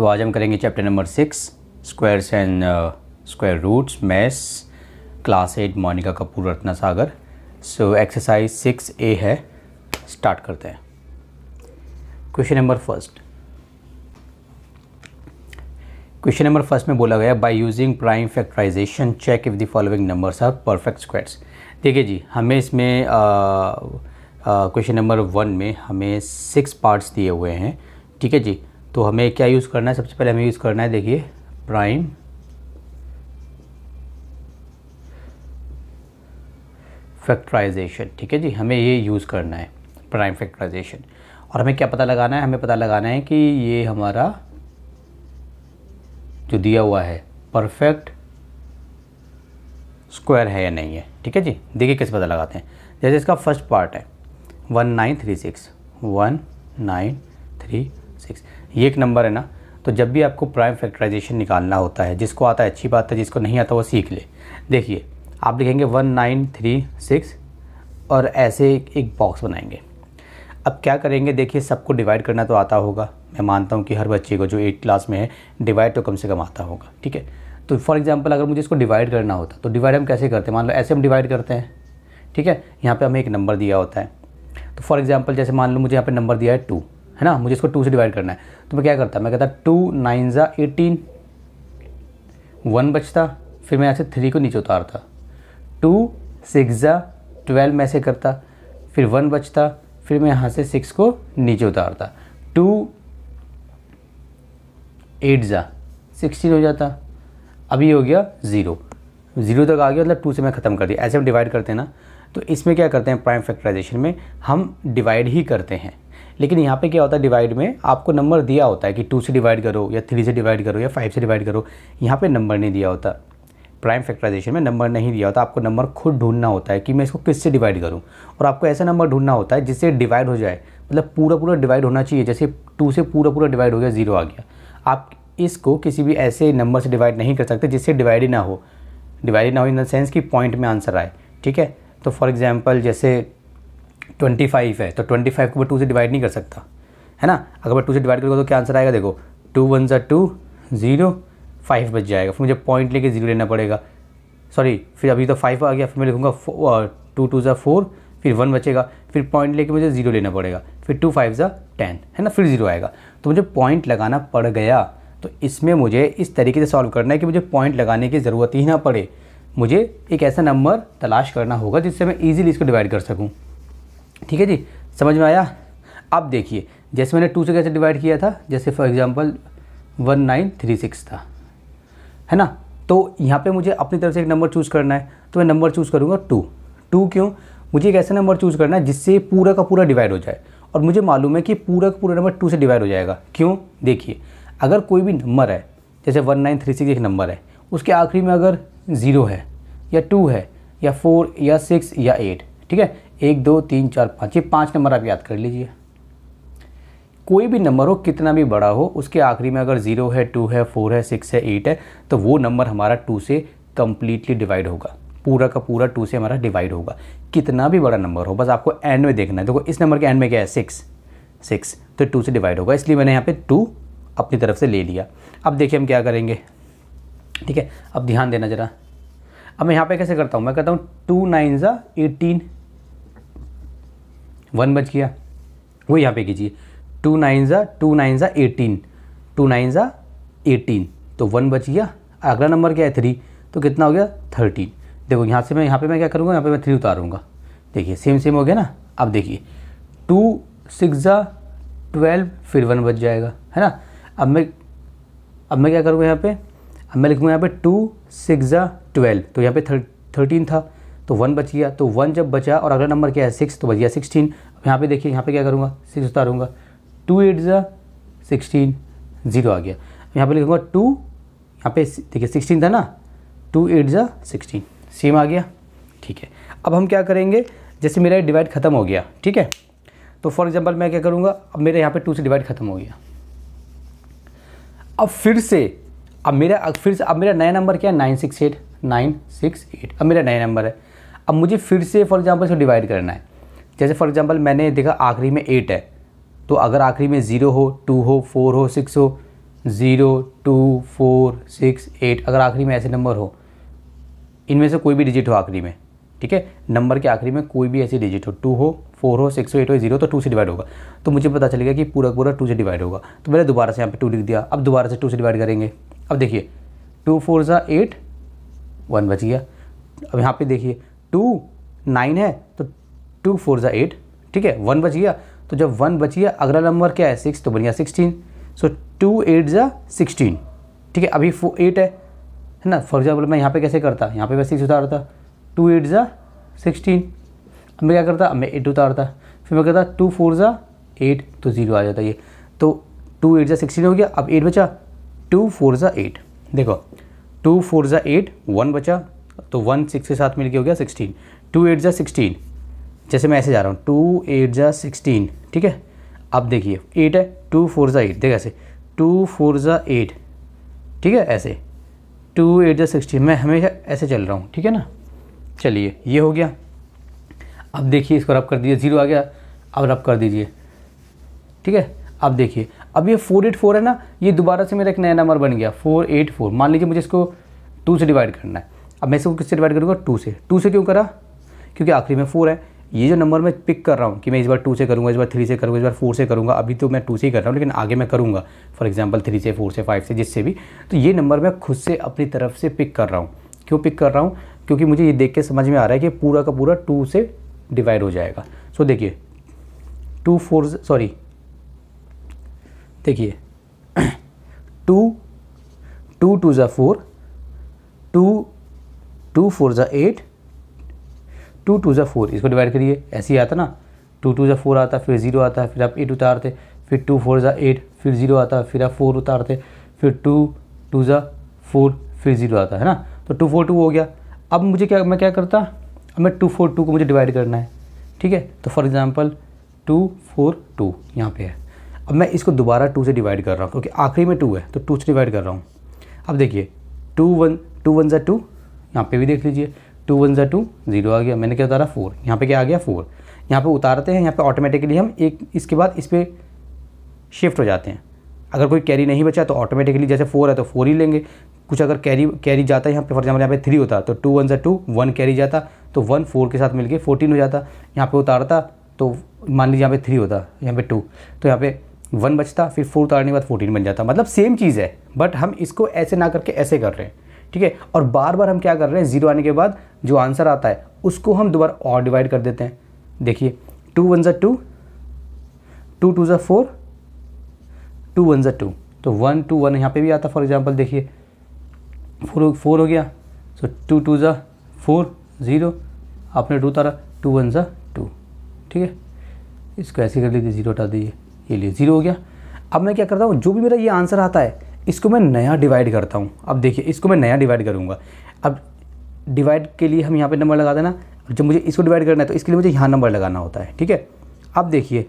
तो आज हम करेंगे chapter number six squares and square roots maths class eight Monika Kapoor Ratna Sagar so exercise six A है स्टार्ट करते हैं question number first question number first में बोला गया by using prime factorisation check if the following numbers are perfect squares देखिए जी हमें इसमें क्वेश्चन नंबर वन में हमें सिक्स पार्ट्स दिए हुए हैं ठीक है जी तो हमें क्या यूज़ करना है सबसे पहले हमें यूज़ करना है देखिए प्राइम फैक्टराइजेशन ठीक है जी हमें ये यूज़ करना है प्राइम फैक्टराइजेशन और हमें क्या पता लगाना है हमें पता लगाना है कि ये हमारा जो दिया हुआ है परफेक्ट स्क्वायर है या नहीं है ठीक है जी देखिए कैसे पता लगाते हैं जैसे इसका फर्स्ट पार्ट है one nine three six one nine three six ये एक नंबर है ना तो जब भी आपको प्राइम फैक्टराइजेशन निकालना होता है जिसको आता है अच्छी बात है जिसको नहीं आता वो सीख ले देखिए आप लिखेंगे वन नाइन थ्री सिक्स और ऐसे एक बॉक्स बनाएंगे अब क्या करेंगे देखिए सबको डिवाइड करना तो आता होगा मैं मानता हूँ कि हर बच्चे को जो एट क्लास में है डिवाइड तो कम से कम आता होगा ठीक है तो फॉर एग्जाम्पल अगर मुझे इसको डिवाइड करना होता तो डिवाइड हम कैसे करते हैं मान लो ऐसे हम डिवाइड करते हैं ठीक है यहाँ पर हमें एक नंबर दिया होता है तो फॉर एग्ज़ाम्पल जैसे मान लो मुझे यहाँ पर नंबर दिया है टू है ना मुझे इसको टू से डिवाइड करना है तो मैं क्या करता मैं कहता टू नाइन ज़ा एटीन वन बचता फिर मैं यहाँ से थ्री को नीचे उतारता टू सिक्स ज़ा ट्वेल्व में से करता फिर वन बचता फिर मैं यहाँ से सिक्स को नीचे उतारता टू एट ज़ा सिक्सटीन हो जाता अभी हो गया ज़ीरो ज़ीरो तक आ गया मतलब टू से मैं ख़त्म कर दिया ऐसे हम डिवाइड करते हैं ना तो इसमें क्या करते हैं प्राइम फैक्टराइजेशन में हम डिवाइड ही करते हैं लेकिन यहाँ पे क्या होता है डिवाइड में आपको नंबर दिया होता है कि टू से डिवाइड करो या थ्री से डिवाइड करो या फाइव से डिवाइड करो यहाँ पे नंबर नहीं दिया होता प्राइम फैक्टराइजेशन में नंबर नहीं दिया होता आपको नंबर खुद ढूंढना होता है कि मैं इसको किससे डिवाइड करूँ और आपको ऐसा नंबर ढूंढना होता है जिससे डिवाइड हो जाए मतलब पूरा पूरा डिवाइड होना चाहिए जैसे टू से पूरा पूरा डिवाइड हो गया ज़ीरो आ गया आप इसको किसी भी ऐसे नंबर से डिवाइड नहीं कर सकते जिससे डिवाइड ही ना हो डिवाइड ना हो इन द सेंस कि पॉइंट में आंसर आए ठीक है तो फॉर एग्ज़ाम्पल जैसे ट्वेंटी फाइव है तो ट्वेंटी फाइव को मैं टू से डिवाइड नहीं कर सकता है ना अगर मैं टू से डिवाइड करूँगा तो क्या आंसर आएगा देखो टू वन ज़ा टू ज़ीरो फाइव बच जाएगा फिर मुझे पॉइंट लेके ज़ीरो लेना पड़ेगा सॉरी फिर अभी तो फाइव आ गया फिर मैं लिखूँगा टू टू ज़ा फोर फिर वन बचेगा फिर पॉइंट लेके मुझे ज़ीरो लेना पड़ेगा फिर टू फाइव ज़ा टेन है ना फिर ज़ीरो आएगा तो मुझे पॉइंट लगाना पड़ गया तो इसमें मुझे इस तरीके से सॉल्व करना है कि मुझे पॉइंट लगाने की ज़रूरत ही ना पड़े मुझे एक ऐसा नंबर तलाश करना होगा जिससे मैं ईजिली इसको डिवाइड कर सकूँ ठीक है जी समझ में आया अब देखिए जैसे मैंने टू से कैसे डिवाइड किया था जैसे for example one nine three six था है ना तो यहाँ पे मुझे अपनी तरफ से एक नंबर चूज़ करना है तो मैं नंबर चूज़ करूँगा टू टू क्यों मुझे एक ऐसा नंबर चूज़ करना है जिससे पूरा का पूरा डिवाइड हो जाए और मुझे मालूम है कि पूरा का पूरा नंबर टू से डिवाइड हो जाएगा क्यों देखिए अगर कोई भी नंबर है जैसे वन नाइन थ्री सिक्स एक नंबर है उसके आखिरी में अगर ज़ीरो है या टू है या फोर या सिक्स या एट ठीक है एक दो तीन चार पाँच ये पाँच नंबर आप याद कर लीजिए कोई भी नंबर हो कितना भी बड़ा हो उसके आखिरी में अगर ज़ीरो है टू है फोर है सिक्स है एट है तो वो नंबर हमारा टू से कम्प्लीटली डिवाइड होगा पूरा का पूरा टू से हमारा डिवाइड होगा कितना भी बड़ा नंबर हो बस आपको एंड में देखना है देखो इस नंबर के एंड में क्या है सिक्स सिक्स तो टू से डिवाइड होगा इसलिए मैंने यहाँ पे टू अपनी तरफ से ले लिया अब देखिए हम क्या करेंगे ठीक है अब ध्यान देना ज़रा अब मैं यहाँ पे कैसे करता हूँ मैं कहता हूँ टू नाइन ज़ा एटीन वन बच गया वो यहाँ पे कीजिए टू नाइन ज़ा टू नाइन ज़ा एटीन टू नाइन ज़ा एटीन तो वन बच गया अगला नंबर क्या है थ्री तो कितना हो गया थर्टीन देखो यहाँ से मैं यहाँ पे मैं क्या करूँगा यहाँ पे मैं थ्री उतारूँगा देखिए सेम सेम हो गया ना अब देखिए टू सिक्स ज़ा ट्वेल्व फिर वन बच जाएगा है ना अब मैं अब मैं क्या करूँगा यहाँ पे अब मैं लिखूँगा यहाँ पे टू सिक्स ज़ा ट्वेल्व तो यहाँ पे थर्टीन था तो वन बच गया तो वन जब बचा और अगला नंबर क्या है सिक्स तो बच गया सिक्सटीन अब यहाँ पे देखिए यहाँ पे क्या करूँगा सिक्स उतारूँगा टू एट ज़ा सिक्सटीन ज़ीरो आ गया यहाँ पे लिखूँगा टू यहाँ पे देखिए सिक्सटीन था ना टू एट ज़ा सिक्सटीन सेम आ गया ठीक है अब हम क्या करेंगे जैसे मेरा डिवाइड ख़त्म हो गया ठीक है तो फॉर एग्ज़ाम्पल मैं क्या करूँगा अब मेरे यहाँ पर टू से डिवाइड ख़त्म हो गया अब फिर से अब मेरा फिर से अब मेरा नया नंबर क्या है nine six eight nine six eight अब मेरा नया नंबर है अब मुझे फिर से फॉर एग्ज़ाम्पल इसको डिवाइड करना है जैसे फॉर एग्ज़ाम्पल मैंने देखा आखिरी में एट है तो अगर आखिरी में ज़ीरो हो टू हो फोर हो सिक्स हो zero two four six eight अगर आखिरी में ऐसे नंबर हो इनमें से कोई भी डिजिट हो आखिरी में ठीक है नंबर के आखिरी में कोई भी ऐसी डिजिट हो टू हो फोर हो सिक्स हो एट हो जीरो तो टू से डिवाइड होगा तो मुझे पता चलेगा कि पूरा पूरा टू से डिवाइड होगा तो मैंने दोबारा से यहाँ पे टू लिख दिया अब दोबारा से टू से डिवाइड करेंगे अब देखिए टू फोर ज़ा एट वन बच गया अब यहाँ पे देखिए टू नाइन है तो टू फोर ज़ा एट ठीक है वन बच गया तो जब वन बच गया अगला नंबर क्या है सिक्स तो बढ़िया सिक्सटीन सो टू एट ज़ा सिक्सटीन ठीक है अभी फो एट है है ना फॉर एग्जाम्पल मैं यहाँ पे कैसे करता यहाँ पे मैं सिक्स उतारता टू एट ज़ा सिक्सटीन अब मैं क्या करता अब मैं एट उतारता फिर मैं कहता टू फोर ज़ा एट तो ज़ीरो आ जाता ये तो टू एट ज़ा सिक्सटीन हो गया अब एट बचा टू फोर ज़ा एट देखो टू फोर ज़ा एट वन बचा तो वन सिक्स के साथ मिलके हो गया सिक्सटीन टू एट जा सिक्सटीन जैसे मैं ऐसे जा रहा हूँ टू एट जा सिक्सटीन ठीक है अब देखिए एट है टू फोर ज़ा एट देखा ऐसे टू फोर ज़ा एट ठीक है ऐसे टू एट ज़ा सिक्सटीन मैं हमेशा ऐसे चल रहा हूँ ठीक है ना चलिए ये हो गया अब देखिए इसको रब कर दीजिए ज़ीरो आ गया अब रब कर दीजिए ठीक है अब देखिए अब ये फोर एट फोर है ना ये दोबारा से मेरा एक नया नंबर बन गया फोर एट फोर मान लीजिए मुझे इसको टू से डिवाइड करना है अब मैं इसको किससे डिवाइड करूँगा टू से टू से क्यों करा क्योंकि आखिरी में फोर है ये जो नंबर मैं पिक कर रहा हूँ कि मैं इस बार टू से करूँगा इस बार थ्री से करूँगा इस बार फोर से करूँगा अभी तो मैं टू से ही कर रहा हूँ लेकिन आगे मैं करूँगा फॉर एग्जाम्पल थ्री से फोर से फाइव से जिससे भी तो ये नंबर मैं खुद से अपनी तरफ से पिक कर रहा हूँ क्यों पिक कर रहा हूँ क्योंकि मुझे ये देख के समझ में आ रहा है कि पूरा का पूरा टू से डिवाइड हो जाएगा सो देखिए टू फोर सॉरी देखिए टू टू टू ज़ा फोर टू टू फोर ज़ा एट टू टू ज़ा फोर इसको डिवाइड करिए ऐसे ही आता ना टू टू ज़ा फोर आता फिर ज़ीरो आता फिर आप एट उतारते फिर टू फोर ज़ा एट फिर ज़ीरो आता फिर आप फोर उतारते फिर टू टू ज़ा फोर फिर ज़ीरो आता है ना तो टू फोर टू हो गया अब मुझे क्या मैं क्या करता अब मैं टू फोर टू को मुझे डिवाइड करना है ठीक है तो for example two four two यहाँ पर है अब मैं इसको दोबारा टू से डिवाइड कर रहा हूँ क्योंकि आखिरी में टू है तो टू से डिवाइड कर रहा हूँ अब देखिए टू वन टू वन ज़ा टू यहाँ पे भी देख लीजिए टू वन ज़ा टू जीरो आ गया मैंने क्या उतारा फोर यहाँ पे क्या आ गया फोर यहाँ पे उतारते हैं यहाँ पे ऑटोमेटिकली हम एक इसके बाद इस पर शिफ्ट हो जाते हैं अगर कोई कैरी नहीं बचा तो ऑटोमेटिकली जैसे फोर है तो फोर ही लेंगे कुछ अगर कैरी कैरी जाता है यहाँ पे फॉर एग्जाम्पल यहाँ पे थ्री होता तो टू वन ज़ा टू वन कैरी जाता तो वन फोर के साथ मिलकर फोर्टीन हो जाता यहाँ पर उतारता तो मान लीजिए यहाँ पे थ्री होता यहाँ पे टू तो यहाँ पे वन बचता फिर फोर उतारने के बाद फोर्टीन बन जाता मतलब सेम चीज़ है बट हम इसको ऐसे ना करके ऐसे कर रहे हैं ठीक है और बार बार हम क्या कर रहे हैं जीरो आने के बाद जो आंसर आता है उसको हम दोबारा और डिवाइड कर देते हैं देखिए टू वन ज़ा टू टू टू ज़ा फोर टू वन ज़ा टू तो वन टू वन यहाँ पे भी आता फॉर एग्जांपल देखिए फोर फोर हो गया सो टू टू ज़ा फोर ज़ीरो आपने टू उतारा टू वन ज़ा टू ठीक है इसको ऐसे कर लीजिए ज़ीरो हटा दीजिए ये लिए ज़ीरो हो गया अब मैं क्या करता हूँ जो भी मेरा ये आंसर आता है इसको मैं नया डिवाइड करता हूँ अब देखिए इसको मैं नया डिवाइड करूँगा अब डिवाइड के लिए हम यहाँ पे नंबर लगा देना जब मुझे इसको डिवाइड करना है तो इसके लिए मुझे यहाँ नंबर लगाना होता है ठीक है अब देखिए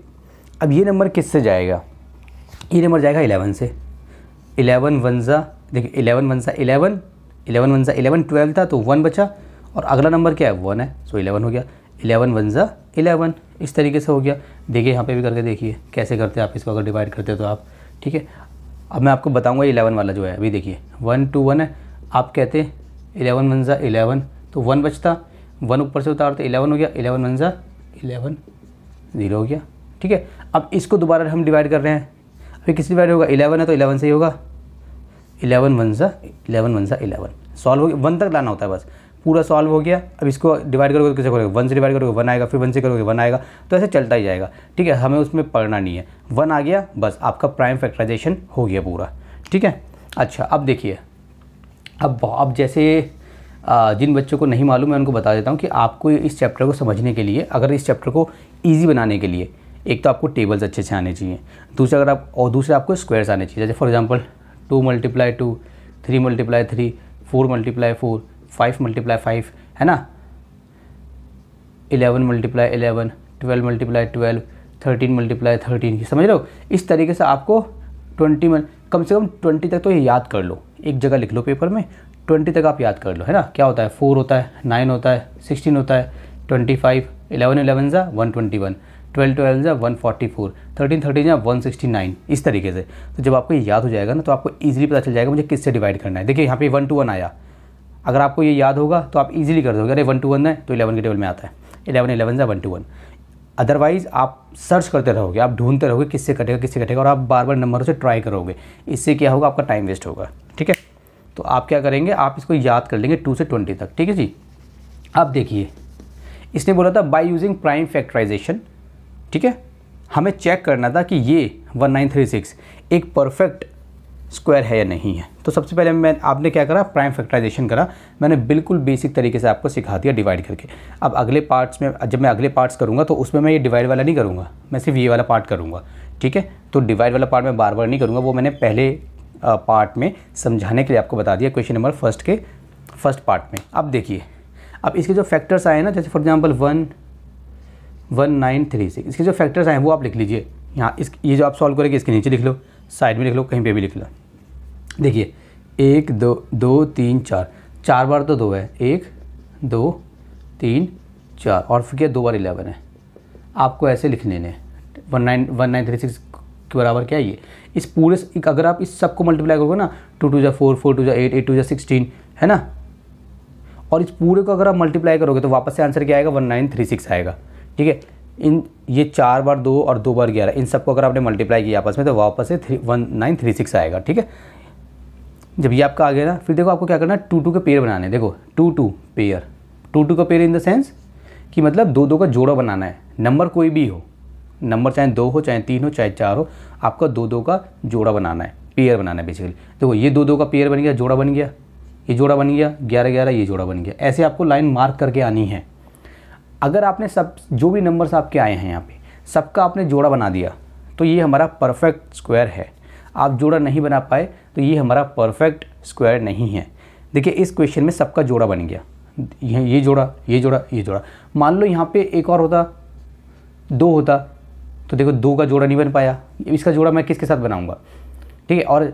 अब ये नंबर किससे जाएगा ये नंबर जाएगा इलेवन से इलेवन वन ज़ा देखिए इलेवन वन ज़ा इलेवन इलेवन वन ज़ा इलेवन ट्वेल्व था तो वन बचा और अगला नंबर क्या है वन है सो इलेवन हो गया इलेवन वन ज़ा इलेवन इस तरीके से हो गया देखिए यहाँ पे भी करके देखिए कैसे करते हैं आप इसको अगर डिवाइड करते हो तो आप ठीक है अब मैं आपको बताऊंगा इलेवन वाला जो है अभी देखिए वन टू वन है आप कहते इलेवन मंजा इलेवन तो वन बचता वन ऊपर से उतारते इलेवन हो गया इलेवन मंजा इलेवन ज़ीरो हो गया ठीक है अब इसको दोबारा हम डिवाइड कर रहे हैं अभी किस डिवाइड होगा इलेवन है तो इलेवन से ही होगा इलेवन वन ज़ा इलेवन वन ज़ा इलेवन सॉल्व हो गया वन तक लाना होता है बस पूरा सॉल्व हो गया अब इसको डिवाइड करोगे तो किसे करोगे वन से डिवाइड करोगे वन आएगा फिर वन से करोगे वन आएगा तो ऐसे चलता ही जाएगा ठीक है हमें उसमें पढ़ना नहीं है वन आ गया बस आपका प्राइम फैक्टराइजेशन हो गया पूरा ठीक है अच्छा अब देखिए अब अब जैसे जिन बच्चों को नहीं मालूम मैं उनको बता देता हूँ कि आपको इस चैप्टर को समझने के लिए अगर इस चैप्टर को ईजी बनाने के लिए एक तो आपको टेबल्स अच्छे से आने चाहिए दूसरा अगर आप और दूसरे आपको स्क्वायर्स आने चाहिए जैसे for example two multiply two three multiply three four multiply four five multiply five है ना eleven multiply eleven twelve multiply twelve thirteen multiply thirteen समझ लो इस तरीके से आपको ट्वेंटी कम से कम ट्वेंटी तक तो ये याद कर लो एक जगह लिख लो पेपर में ट्वेंटी तक आप याद कर लो है ना क्या होता है फोर होता है नाइन होता है सिक्सटीन होता है ट्वेंटी फाइव इलेवन इलेवन ज़ा one twenty one twelve twelve ज़ा one forty four thirteen thirteen ज़ा वन सिक्सटी नाइन इस तरीके से तो जब आपको याद हो जाएगा ना तो आपको ईजिली पता चल जाएगा मुझे किससे डिवाइड करना है देखिए यहाँ पे वन टू वन आया अगर आपको ये याद होगा तो आप इजीली कर दोगे अरे वन टू वन है तो इलेवन के टेबल में आता है इलेवन इलेवन या वन टू वन अदरवाइज़ आप सर्च करते रहोगे आप ढूंढते रहोगे किससे कटेगा किससे कटेगा और आप बार बार नंबरों से ट्राई करोगे इससे क्या होगा आपका टाइम वेस्ट होगा ठीक है तो आप क्या करेंगे आप इसको याद कर लेंगे टू से ट्वेंटी तक ठीक है जी आप देखिए इसने बोला था बाई यूजिंग प्राइम फैक्टराइजेशन ठीक है हमें चेक करना था कि ये सिक्स एक परफेक्ट स्क्वायर है या नहीं है तो सबसे पहले मैं आपने क्या करा प्राइम फैक्टराइजेशन करा मैंने बिल्कुल बेसिक तरीके से आपको सिखा दिया डिवाइड करके अब अगले पार्ट्स में जब मैं अगले पार्ट्स करूँगा तो उसमें मैं ये डिवाइड वाला नहीं करूँगा मैं सिर्फ ये वाला पार्ट करूँगा ठीक है तो डिवाइड वाला पार्ट मैं बार बार नहीं करूँगा वो मैंने पहले पार्ट में समझाने के लिए आपको बता दिया क्वेश्चन नंबर फर्स्ट के फर्स्ट पार्ट में अब देखिए अब इसके जो फैक्टर्स आए ना जैसे for example one one nine three six इसके जो फैक्टर्स आए हैं वो आप लिख लीजिए यहाँ इस ये जो आप सॉल्व करेंगे इसके नीचे लिख लो साइड में लिख लो कहीं पे भी लिख लो देखिए एक दो दो तीन चार चार बार तो दो है एक दो तीन चार और फिर क्या दो बार इलेवन है आपको ऐसे लिख लेने one nine one nine three six के बराबर क्या है ये इस पूरे अगर आप इस सबको मल्टीप्लाई करोगे ना टू टू जै फोर फोर टू जै एट एट टू जै सिक्सटीन है ना और इस पूरे को अगर आप मल्टीप्लाई करोगे तो वापस से आंसर क्या आएगा वन नाइन थ्री सिक्स आएगा ठीक है इन ये चार बार दो और दो बार ग्यारह इन सबको अगर आपने मल्टीप्लाई किया आपस में तो वापस से three one nine three six आएगा ठीक है जब ये आपका आ गया ना फिर देखो आपको क्या करना है टू टू के पेयर बनाने देखो two two pair two two का पेयर इन द सेंस कि मतलब दो दो का जोड़ा बनाना है नंबर कोई भी हो नंबर चाहे दो हो चाहे तीन हो चाहे चार हो आपका दो दो का जोड़ा बनाना है पेयर बनाना है बेसिकली देखो ये दो दो का पेयर बन गया जोड़ा बन गया ये जोड़ा बन गया ग्यारह ग्यारह ये जोड़ा बन गया ऐसे आपको लाइन मार्क करके आनी है अगर आपने सब जो भी नंबर्स आपके आए हैं यहाँ पे सबका आपने जोड़ा बना दिया तो ये हमारा परफेक्ट स्क्वायर है आप जोड़ा नहीं बना पाए तो ये हमारा परफेक्ट स्क्वायर नहीं है देखिए इस क्वेश्चन में सबका जोड़ा बन गया ये ये जोड़ा ये जोड़ा ये जोड़ा मान लो यहाँ पे एक और होता दो होता तो देखो दो का जोड़ा नहीं बन पाया इसका जोड़ा मैं किसके साथ बनाऊँगा ठीक है और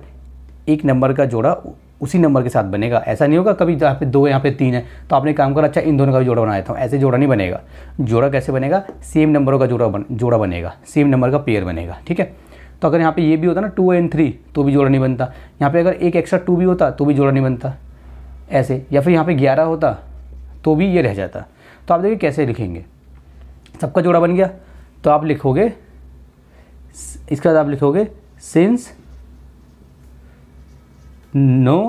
एक नंबर का जोड़ा उसी नंबर के साथ बनेगा ऐसा नहीं होगा कभी यहाँ पे दो यहाँ पे तीन है तो आपने काम करा अच्छा इन दोनों का भी जोड़ा बनाया था ऐसे जोड़ा नहीं बनेगा जोड़ा कैसे बनेगा सेम नंबरों का जोड़ा बन जोड़ा बनेगा सेम नंबर का पेयर बनेगा ठीक है तो अगर यहाँ पे ये भी होता ना टू एंड थ्री तो भी जोड़ा नहीं बनता यहाँ पे अगर एक एक्स्ट्रा टू भी होता तो भी जोड़ा नहीं बनता ऐसे या फिर यहाँ पे ग्यारह होता तो भी ये रह जाता तो आप देखिए कैसे लिखेंगे सबका जोड़ा बन गया तो आप लिखोगे इसके बाद आप लिखोगे since no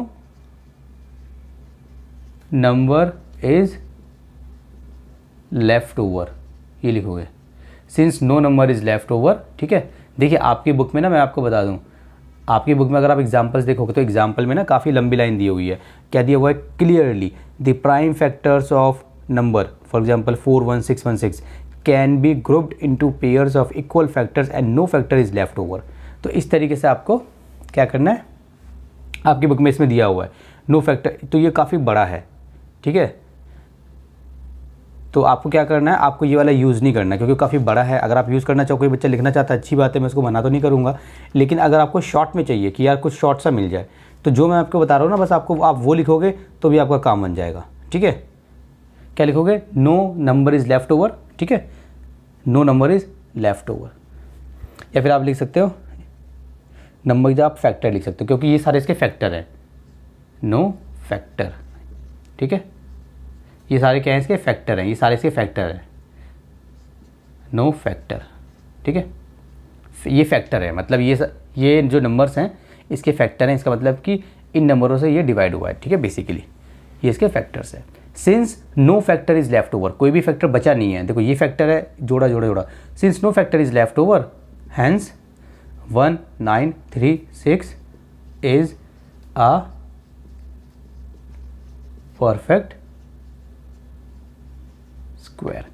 number is left over ये लिखोगे since no number is left over ठीक है देखिए आपकी बुक में ना मैं आपको बता दूँ आपकी बुक में अगर आप एग्जाम्पल्स देखोगे तो एग्जाम्पल में ना काफ़ी लंबी लाइन दी हुई है क्या दिया हुआ है clearly the prime factors of number for example four one six one six can be grouped into pairs of equal factors and no factor is left over तो इस तरीके से आपको क्या करना है आपकी बुक में इसमें दिया हुआ है नो फैक्टर तो ये काफ़ी बड़ा है ठीक है तो आपको क्या करना है आपको ये वाला यूज़ नहीं करना क्योंकि काफ़ी बड़ा है अगर आप यूज़ करना चाहो कोई बच्चा लिखना चाहता है अच्छी बात है मैं उसको मना तो नहीं करूँगा लेकिन अगर आपको शॉर्ट में चाहिए कि यार कुछ शॉर्ट सा मिल जाए तो जो मैं आपको बता रहा हूँ ना बस आपको आप वो लिखोगे तो भी आपका काम बन जाएगा ठीक है क्या लिखोगे no number is left over ठीक है no number is left over या फिर आप लिख सकते हो नंबर इज आप फैक्टर लिख सकते हो क्योंकि ये सारे इसके फैक्टर हैं नो फैक्टर ठीक है ये सारे क्या हैं इसके फैक्टर हैं ये सारे इसके फैक्टर हैं नो फैक्टर ठीक है ये फैक्टर है मतलब ये ये जो नंबर्स हैं इसके फैक्टर हैं इसका मतलब कि इन नंबरों से ये डिवाइड हुआ है ठीक है बेसिकली ये इसके फैक्टर्स हैं since no factor is left over कोई भी फैक्टर बचा नहीं है देखो ये फैक्टर है जोड़ा जोड़ा जोड़ा since no factor is left over hence one nine three six is a perfect square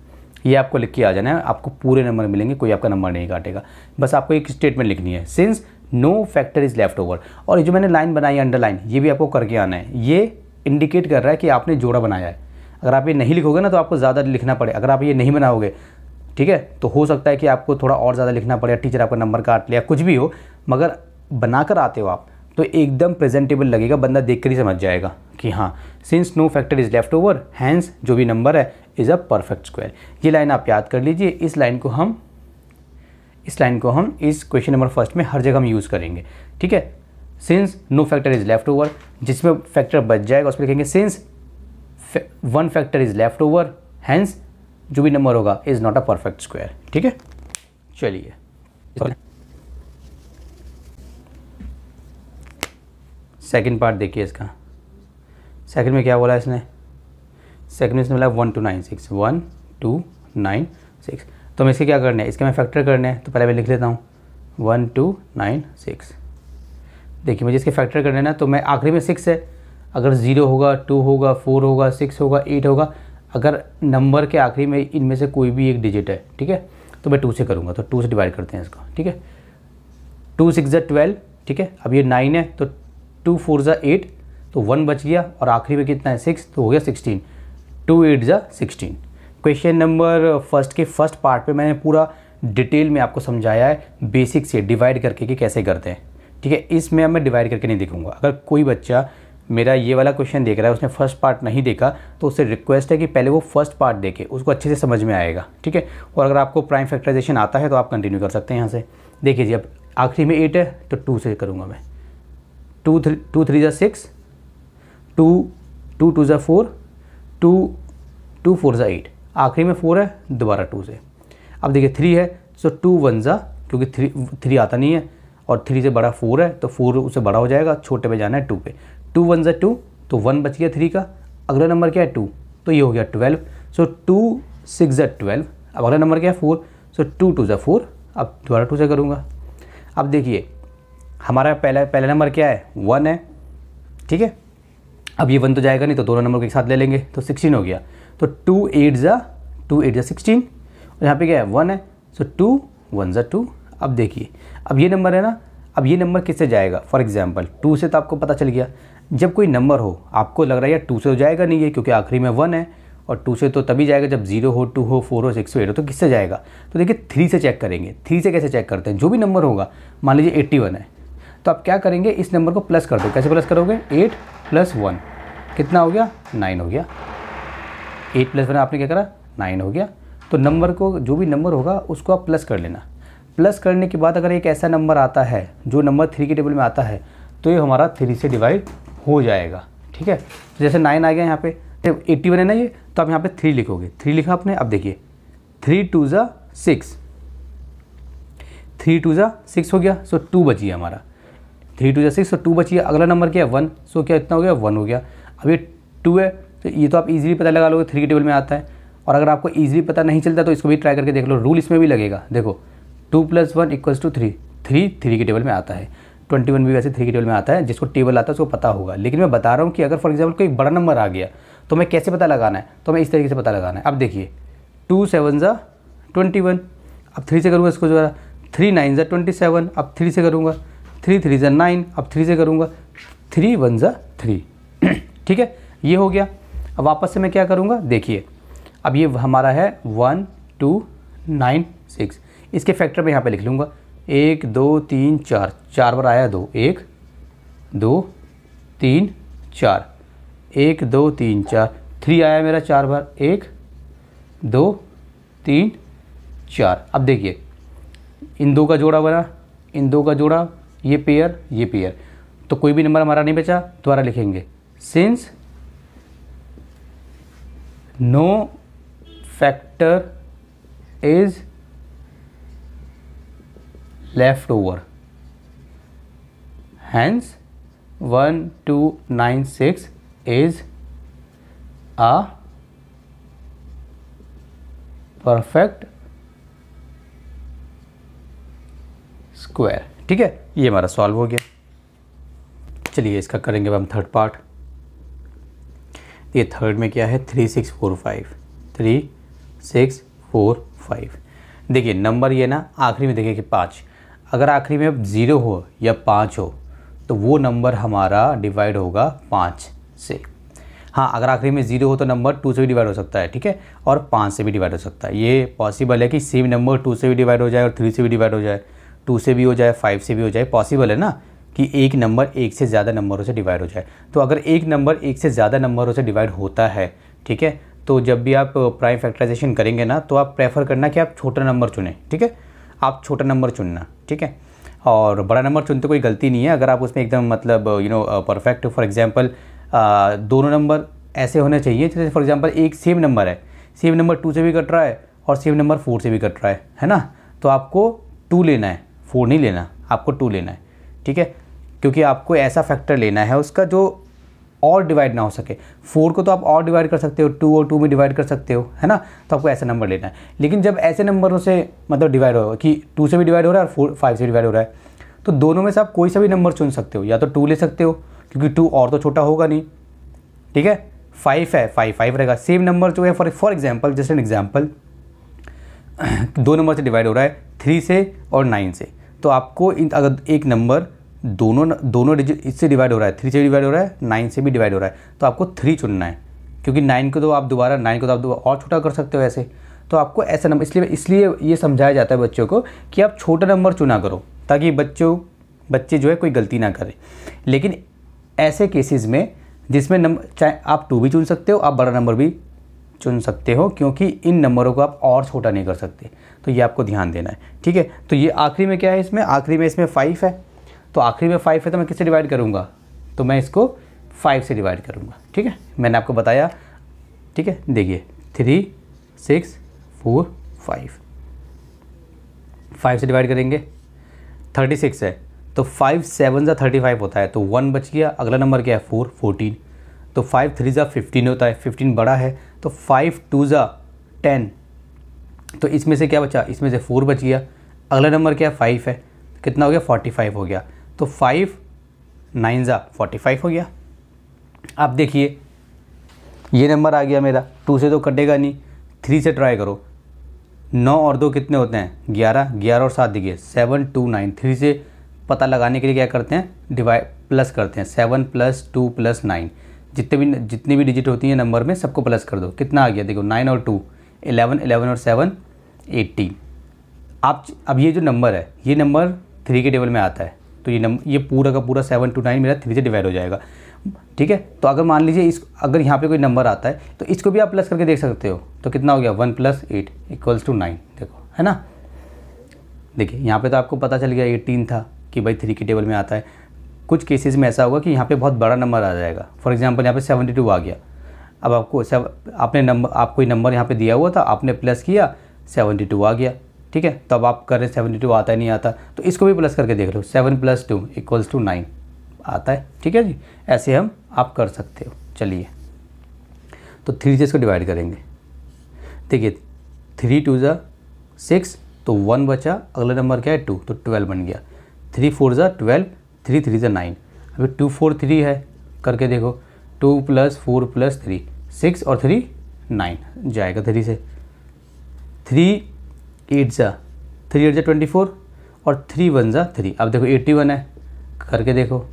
ये आपको लिख के आ जाना है आपको पूरे नंबर मिलेंगे कोई आपका नंबर नहीं काटेगा बस आपको एक स्टेटमेंट लिखनी है since no factor is left over और ये जो मैंने लाइन बनाई है अंडरलाइन ये भी आपको करके आना है ये इंडिकेट कर रहा है कि आपने जोड़ा बनाया है अगर आप ये नहीं लिखोगे ना तो आपको ज़्यादा लिखना पड़े अगर आप ये नहीं बनाओगे ठीक है तो हो सकता है कि आपको थोड़ा और ज़्यादा लिखना पड़े टीचर आपका नंबर काट लिया कुछ भी हो मगर बनाकर आते हो आप तो एकदम प्रेजेंटेबल लगेगा बंदा देख कर ही समझ जाएगा कि हाँ since no factor is left over hence जो भी नंबर है इज़ अ परफेक्ट स्क्वायर ये लाइन आप याद कर लीजिए इस लाइन को हम इस लाइन को हम इस क्वेश्चन नंबर फर्स्ट में हर जगह हम यूज़ करेंगे ठीक है since no factor is left over जिसमें फैक्टर बच जाएगा उसमें लिखेंगे since one factor is left over hence जो भी नंबर होगा is not a perfect square ठीक है चलिए सेकंड पार्ट देखिए इसका सेकंड में क्या बोला इसने सेकंड इसमें मिला one two nine six one two nine six तो हमें इसके क्या करने हैं इसके मैं फैक्टर करने हैं तो पहले मैं लिख लेता हूँ वन टू नाइन सिक्स देखिए मुझे इसके फैक्टर करने ना तो मैं आखिरी में सिक्स है अगर ज़ीरो होगा टू होगा फोर होगा सिक्स होगा एट होगा अगर नंबर के आखिरी में इनमें से कोई भी एक डिजिट है ठीक है तो मैं टू से करूँगा तो टू से डिवाइड करते हैं इसको ठीक है टू सिक्स ज ट्वेल्व ठीक है अब ये नाइन है तो टू फोर ज़ा एट तो वन बच गया और आखिरी में कितना है सिक्स तो हो गया सिक्सटीन टू एट ज़ा सिक्सटीन क्वेश्चन नंबर फर्स्ट के फर्स्ट पार्ट पे मैंने पूरा डिटेल में आपको समझाया है बेसिक से डिवाइड करके कि कैसे करते हैं ठीक है इसमें मैं डिवाइड करके नहीं देखूंगा अगर कोई बच्चा मेरा ये वाला क्वेश्चन देख रहा है उसने फर्स्ट पार्ट नहीं देखा तो उससे रिक्वेस्ट है कि पहले वो फर्स्ट पार्ट देखे उसको अच्छे से समझ में आएगा ठीक है और अगर आपको प्राइम फैक्टराइजेशन आता है तो आप कंटिन्यू कर सकते हैं यहाँ से देखिए जी अब आखिरी में एट है तो टू से करूँगा मैं टू थ्री टू थ्री ज़ा सिक्स टू टू टू ज़ा फोर टू टू फोर ज़ा एट आखिरी में फोर है दोबारा टू से अब देखिए थ्री है सो टू वन ज़ा क्योंकि थ्री थ्री आता नहीं है और थ्री से बड़ा फोर है तो फोर उससे बड़ा हो जाएगा छोटे पे जाना है टू पे टू वन ज़ा टू तो वन बच गया थ्री का अगला नंबर क्या है टू तो ये हो गया ट्वेल्व सो टू सिक्स ज़ा ट्वेल्व अब अगला नंबर क्या है फोर सो टू टू ज़ा फोर अब दोबारा टू से करूँगा अब देखिए हमारा पहला पहला नंबर क्या है वन है ठीक है अब ये वन तो जाएगा नहीं तो दोनों नंबर को एक साथ ले लेंगे तो सिक्सटीन हो गया तो टू एट ज़ा टू एट ज़ा सिक्सटीन और यहाँ पे क्या है वन है सो टू वन ज़ा टू अब देखिए अब ये नंबर है ना अब ये नंबर किससे जाएगा फॉर एग्जाम्पल टू से तो आपको पता चल गया जब कोई नंबर हो आपको लग रहा है यार टू से तो जाएगा नहीं है क्योंकि आखिरी में वन है और टू से तो तभी जाएगा जब जीरो हो टू हो फोर हो सिक्स हो एट हो तो किससे जाएगा तो देखिए थ्री से चेक करेंगे थ्री से कैसे चेक करते हैं जो भी नंबर होगा मान लीजिए एट्टी वन है तो आप क्या करेंगे इस नंबर को प्लस कर दो कैसे प्लस करोगे एट प्लस वन कितना हो गया नाइन हो गया एट प्लस वन आपने क्या करा नाइन हो गया तो नंबर को जो भी नंबर होगा उसको आप प्लस कर लेना प्लस करने के बाद अगर एक ऐसा नंबर आता है जो नंबर थ्री के टेबल में आता है तो ये हमारा थ्री से डिवाइड हो जाएगा ठीक है तो जैसे नाइन आ गया यहाँ पे तो एट्टी वन है ना ये तो आप यहाँ पे थ्री लिखोगे थ्री लिखा आपने अब देखिए थ्री टू ज़ा सिक्स थ्री टू ज़ा सिक्स हो गया सो टू बची हमारा थ्री टू या सिक्स तो टू बची है अगला नंबर क्या है वन सो क्या इतना हो गया वन हो गया अब ये टू है तो ये तो आप ईजिली पता लगा लोगे थ्री के टेबल में आता है और अगर आपको ईजिली पता नहीं चलता तो इसको भी ट्राई करके देख लो रूल इसमें भी लगेगा देखो two plus one equals to three three three के टेबल में आता है ट्वेंटी वन भी वैसे थ्री के टेबल में आता है जिसको टेबल आता है उसको पता होगा लेकिन मैं बता रहा हूँ कि अगर फॉर एग्जाम्पल कोई बड़ा नंबर आ गया तो मैं कैसे पता लगाना है तो मैं इस तरीके से पता लगाना है अब देखिए टू सेवन ज़ा ट्वेंटी वन अब थ्री से करूँगा इसको जो है थ्री नाइन ज़ा ट्वेंटी सेवन अब थ्री से करूँगा थ्री थ्री जन नाइन अब थ्री से करूँगा थ्री वन ज़ा थ्री ठीक है ये हो गया अब वापस से मैं क्या करूँगा देखिए अब ये हमारा है वन टू नाइन सिक्स इसके फैक्टर में यहाँ पे लिख लूँगा एक दो तीन चार चार बार आया दो एक दो तीन चार एक दो तीन चार थ्री आया मेरा चार बार एक दो तीन चार अब देखिए इन दो का जोड़ा बना इन दो का जोड़ा ये पेयर ये पेयर तो कोई भी नंबर हमारा नहीं बचा दोबारा लिखेंगे since no factor is left over hence one two nine six is a perfect square ठीक है ये हमारा सॉल्व हो गया चलिए इसका करेंगे अब हम थर्ड पार्ट ये थर्ड में क्या है three six four five three six four five देखिए नंबर ये ना आखिरी में देखें कि पाँच अगर आखिरी में ज़ीरो हो या पाँच हो तो वो नंबर हमारा डिवाइड होगा पाँच से हाँ अगर आखिरी में ज़ीरो हो तो नंबर टू से भी डिवाइड हो सकता है ठीक है और पाँच से भी डिवाइड हो सकता है ये पॉसिबल है कि सेम नंबर टू से भी डिवाइड हो जाए और थ्री से भी डिवाइड हो जाए टू से भी हो जाए फाइव से भी हो जाए पॉसिबल है ना कि एक नंबर एक से ज़्यादा नंबरों से डिवाइड हो जाए तो अगर एक नंबर एक से ज़्यादा नंबरों से डिवाइड होता है ठीक है तो जब भी आप प्राइम फैक्टराइजेशन करेंगे ना तो आप प्रेफर करना कि आप छोटा नंबर चुनें ठीक है आप छोटा नंबर चुनना ठीक है और बड़ा नंबर चुनते कोई गलती नहीं है अगर आप उसमें एकदम मतलब you know perfect for example दोनों नंबर ऐसे होने चाहिए जैसे फॉर एग्जांपल एक सेम नंबर है सेम नंबर टू से भी कट रहा है और सेम नंबर फोर से भी कट रहा है है ना तो आपको टू लेना है फोर नहीं लेना आपको टू लेना है ठीक है क्योंकि आपको ऐसा फैक्टर लेना है उसका जो और डिवाइड ना हो सके फोर को तो आप और डिवाइड कर सकते हो टू और टू में डिवाइड कर सकते हो है ना तो आपको ऐसा नंबर लेना है लेकिन जब ऐसे नंबरों से मतलब डिवाइड हो कि टू से भी डिवाइड हो रहा है और फोर फाइव से डिवाइड हो रहा है तो दोनों में से आप कोई सा भी नंबर चुन सकते हो या तो टू ले सकते हो क्योंकि टू और तो छोटा होगा नहीं ठीक है फाइव है फाइव फाइव रहेगा सेम नंबर जो है for for example just an example दो नंबर से डिवाइड हो रहा है थ्री से और नाइन से तो आपको इन अगर एक नंबर दोनों दोनों डिजिट इससे डिवाइड हो रहा है थ्री से डिवाइड हो रहा है नाइन से भी डिवाइड हो रहा है तो आपको थ्री चुनना है क्योंकि नाइन को तो आप दोबारा नाइन को तो आप और छोटा कर सकते हो ऐसे तो आपको ऐसा नंबर इसलिए इसलिए ये समझाया जाता है बच्चों को कि आप छोटा नंबर चुना करो ताकि बच्चों बच्चे जो है कोई गलती ना करें लेकिन ऐसे केसेस में जिसमें नंबर चाहे आप टू भी चुन सकते हो आप बड़ा नंबर भी चुन सकते हो क्योंकि इन नंबरों को आप और छोटा नहीं कर सकते तो ये आपको ध्यान देना है ठीक है तो ये आखिरी में क्या है इसमें आखिरी में इसमें फाइव है तो आखिरी में फाइव है तो मैं किससे डिवाइड करूँगा तो मैं इसको फाइव से डिवाइड करूँगा ठीक है मैंने आपको बताया ठीक है देखिए three six four five five से डिवाइड करेंगे थर्टी सिक्स है तो फाइव सेवन ज़ा थर्टी फाइव होता है तो वन बच गया अगला नंबर क्या है फोर फोर्टीन तो फाइव थ्री ज़ा फिफ्टीन होता है फिफ्टीन बड़ा है तो फाइव टू ज़ा टेन तो इसमें से क्या बचा इसमें से फोर बच गया अगला नंबर क्या फाइव है कितना हो गया फोर्टी फाइव हो गया तो फाइव नाइन ज़ा फोर्टी फाइव हो गया आप देखिए ये नंबर आ गया मेरा टू से तो कटेगा नहीं थ्री से ट्राई करो नौ और दो कितने होते हैं ग्यारह ग्यारह और सात दिखिए सेवन टू नाइन थ्री से पता लगाने के लिए क्या करते हैं डिवाइड प्लस करते हैं seven plus two plus nine जितने भी जितनी भी डिजिट होती है नंबर में सबको प्लस कर दो कितना आ गया देखो नाइन और टू एलेवन एलेवन और सेवन एट्टी आप अब ये जो नंबर है ये नंबर थ्री के टेबल में आता है तो ये नंबर ये पूरा का पूरा सेवन टू नाइन मेरा थ्री से डिवाइड हो जाएगा ठीक है तो अगर मान लीजिए इस अगर यहाँ पे कोई नंबर आता है तो इसको भी आप प्लस करके देख सकते हो तो कितना हो गया one plus eight equals to nine देखो है ना देखिए यहाँ पे तो आपको पता चल गया एटीन था कि भाई थ्री के टेबल में आता है कुछ केसेस में ऐसा होगा कि यहाँ पे बहुत बड़ा नंबर आ जाएगा फॉर एग्जाम्पल यहाँ पे सेवेंटी टू आ गया अब आपको आपने नंबर आपको नंबर यहाँ पे दिया हुआ था आपने प्लस किया टू आ गया ठीक है तो अब आप कर रहे सेवेंटी टू आता है नहीं आता तो इसको भी प्लस करके देख लो seven plus two equals to nine आता है ठीक है जी ऐसे हम आप कर सकते हो चलिए तो थ्री से इसको डिवाइड करेंगे देखिए थ्री टू ज़ा सिक्स तो वन बचा अगला नंबर क्या है टू तो ट्वेल्व बन गया थ्री फोर ज़ा ट्वेल्व थ्री थ्री ज़ा नाइन अभी टू फोर थ्री है करके देखो two plus four plus three six और थ्री नाइन जाएगा थ्री से थ्री एट ज़ा थ्री एट ज़ा ट्वेंटी फोर और थ्री वन ज़ा थ्री अब देखो एट्टी वन है करके देखो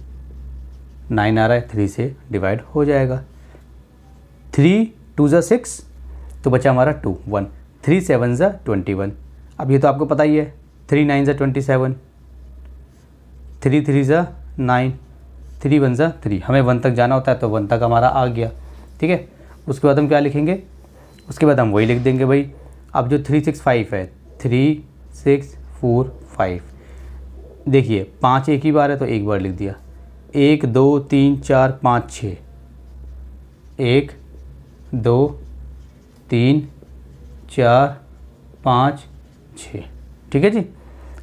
नाइन आ रहा है थ्री से डिवाइड हो जाएगा थ्री टू ज़ा सिक्स तो बचा हमारा टू वन थ्री सेवन ज़ा ट्वेंटी वन अब ये तो आपको पता ही है थ्री नाइन ज़ा ट्वेंटी सेवन थ्री थ्री ज़ा नाइन थ्री वन ज़ा थ्री हमें वन तक जाना होता है तो वन तक हमारा आ गया ठीक है उसके बाद हम क्या लिखेंगे उसके बाद हम वही लिख देंगे भाई अब जो थ्री सिक्स फाइव है थ्री सिक्स फोर फाइव देखिए पाँच एक ही बार है तो एक बार लिख दिया एक दो तीन चार पाँच छः एक दो तीन चार पाँच छः ठीक है जी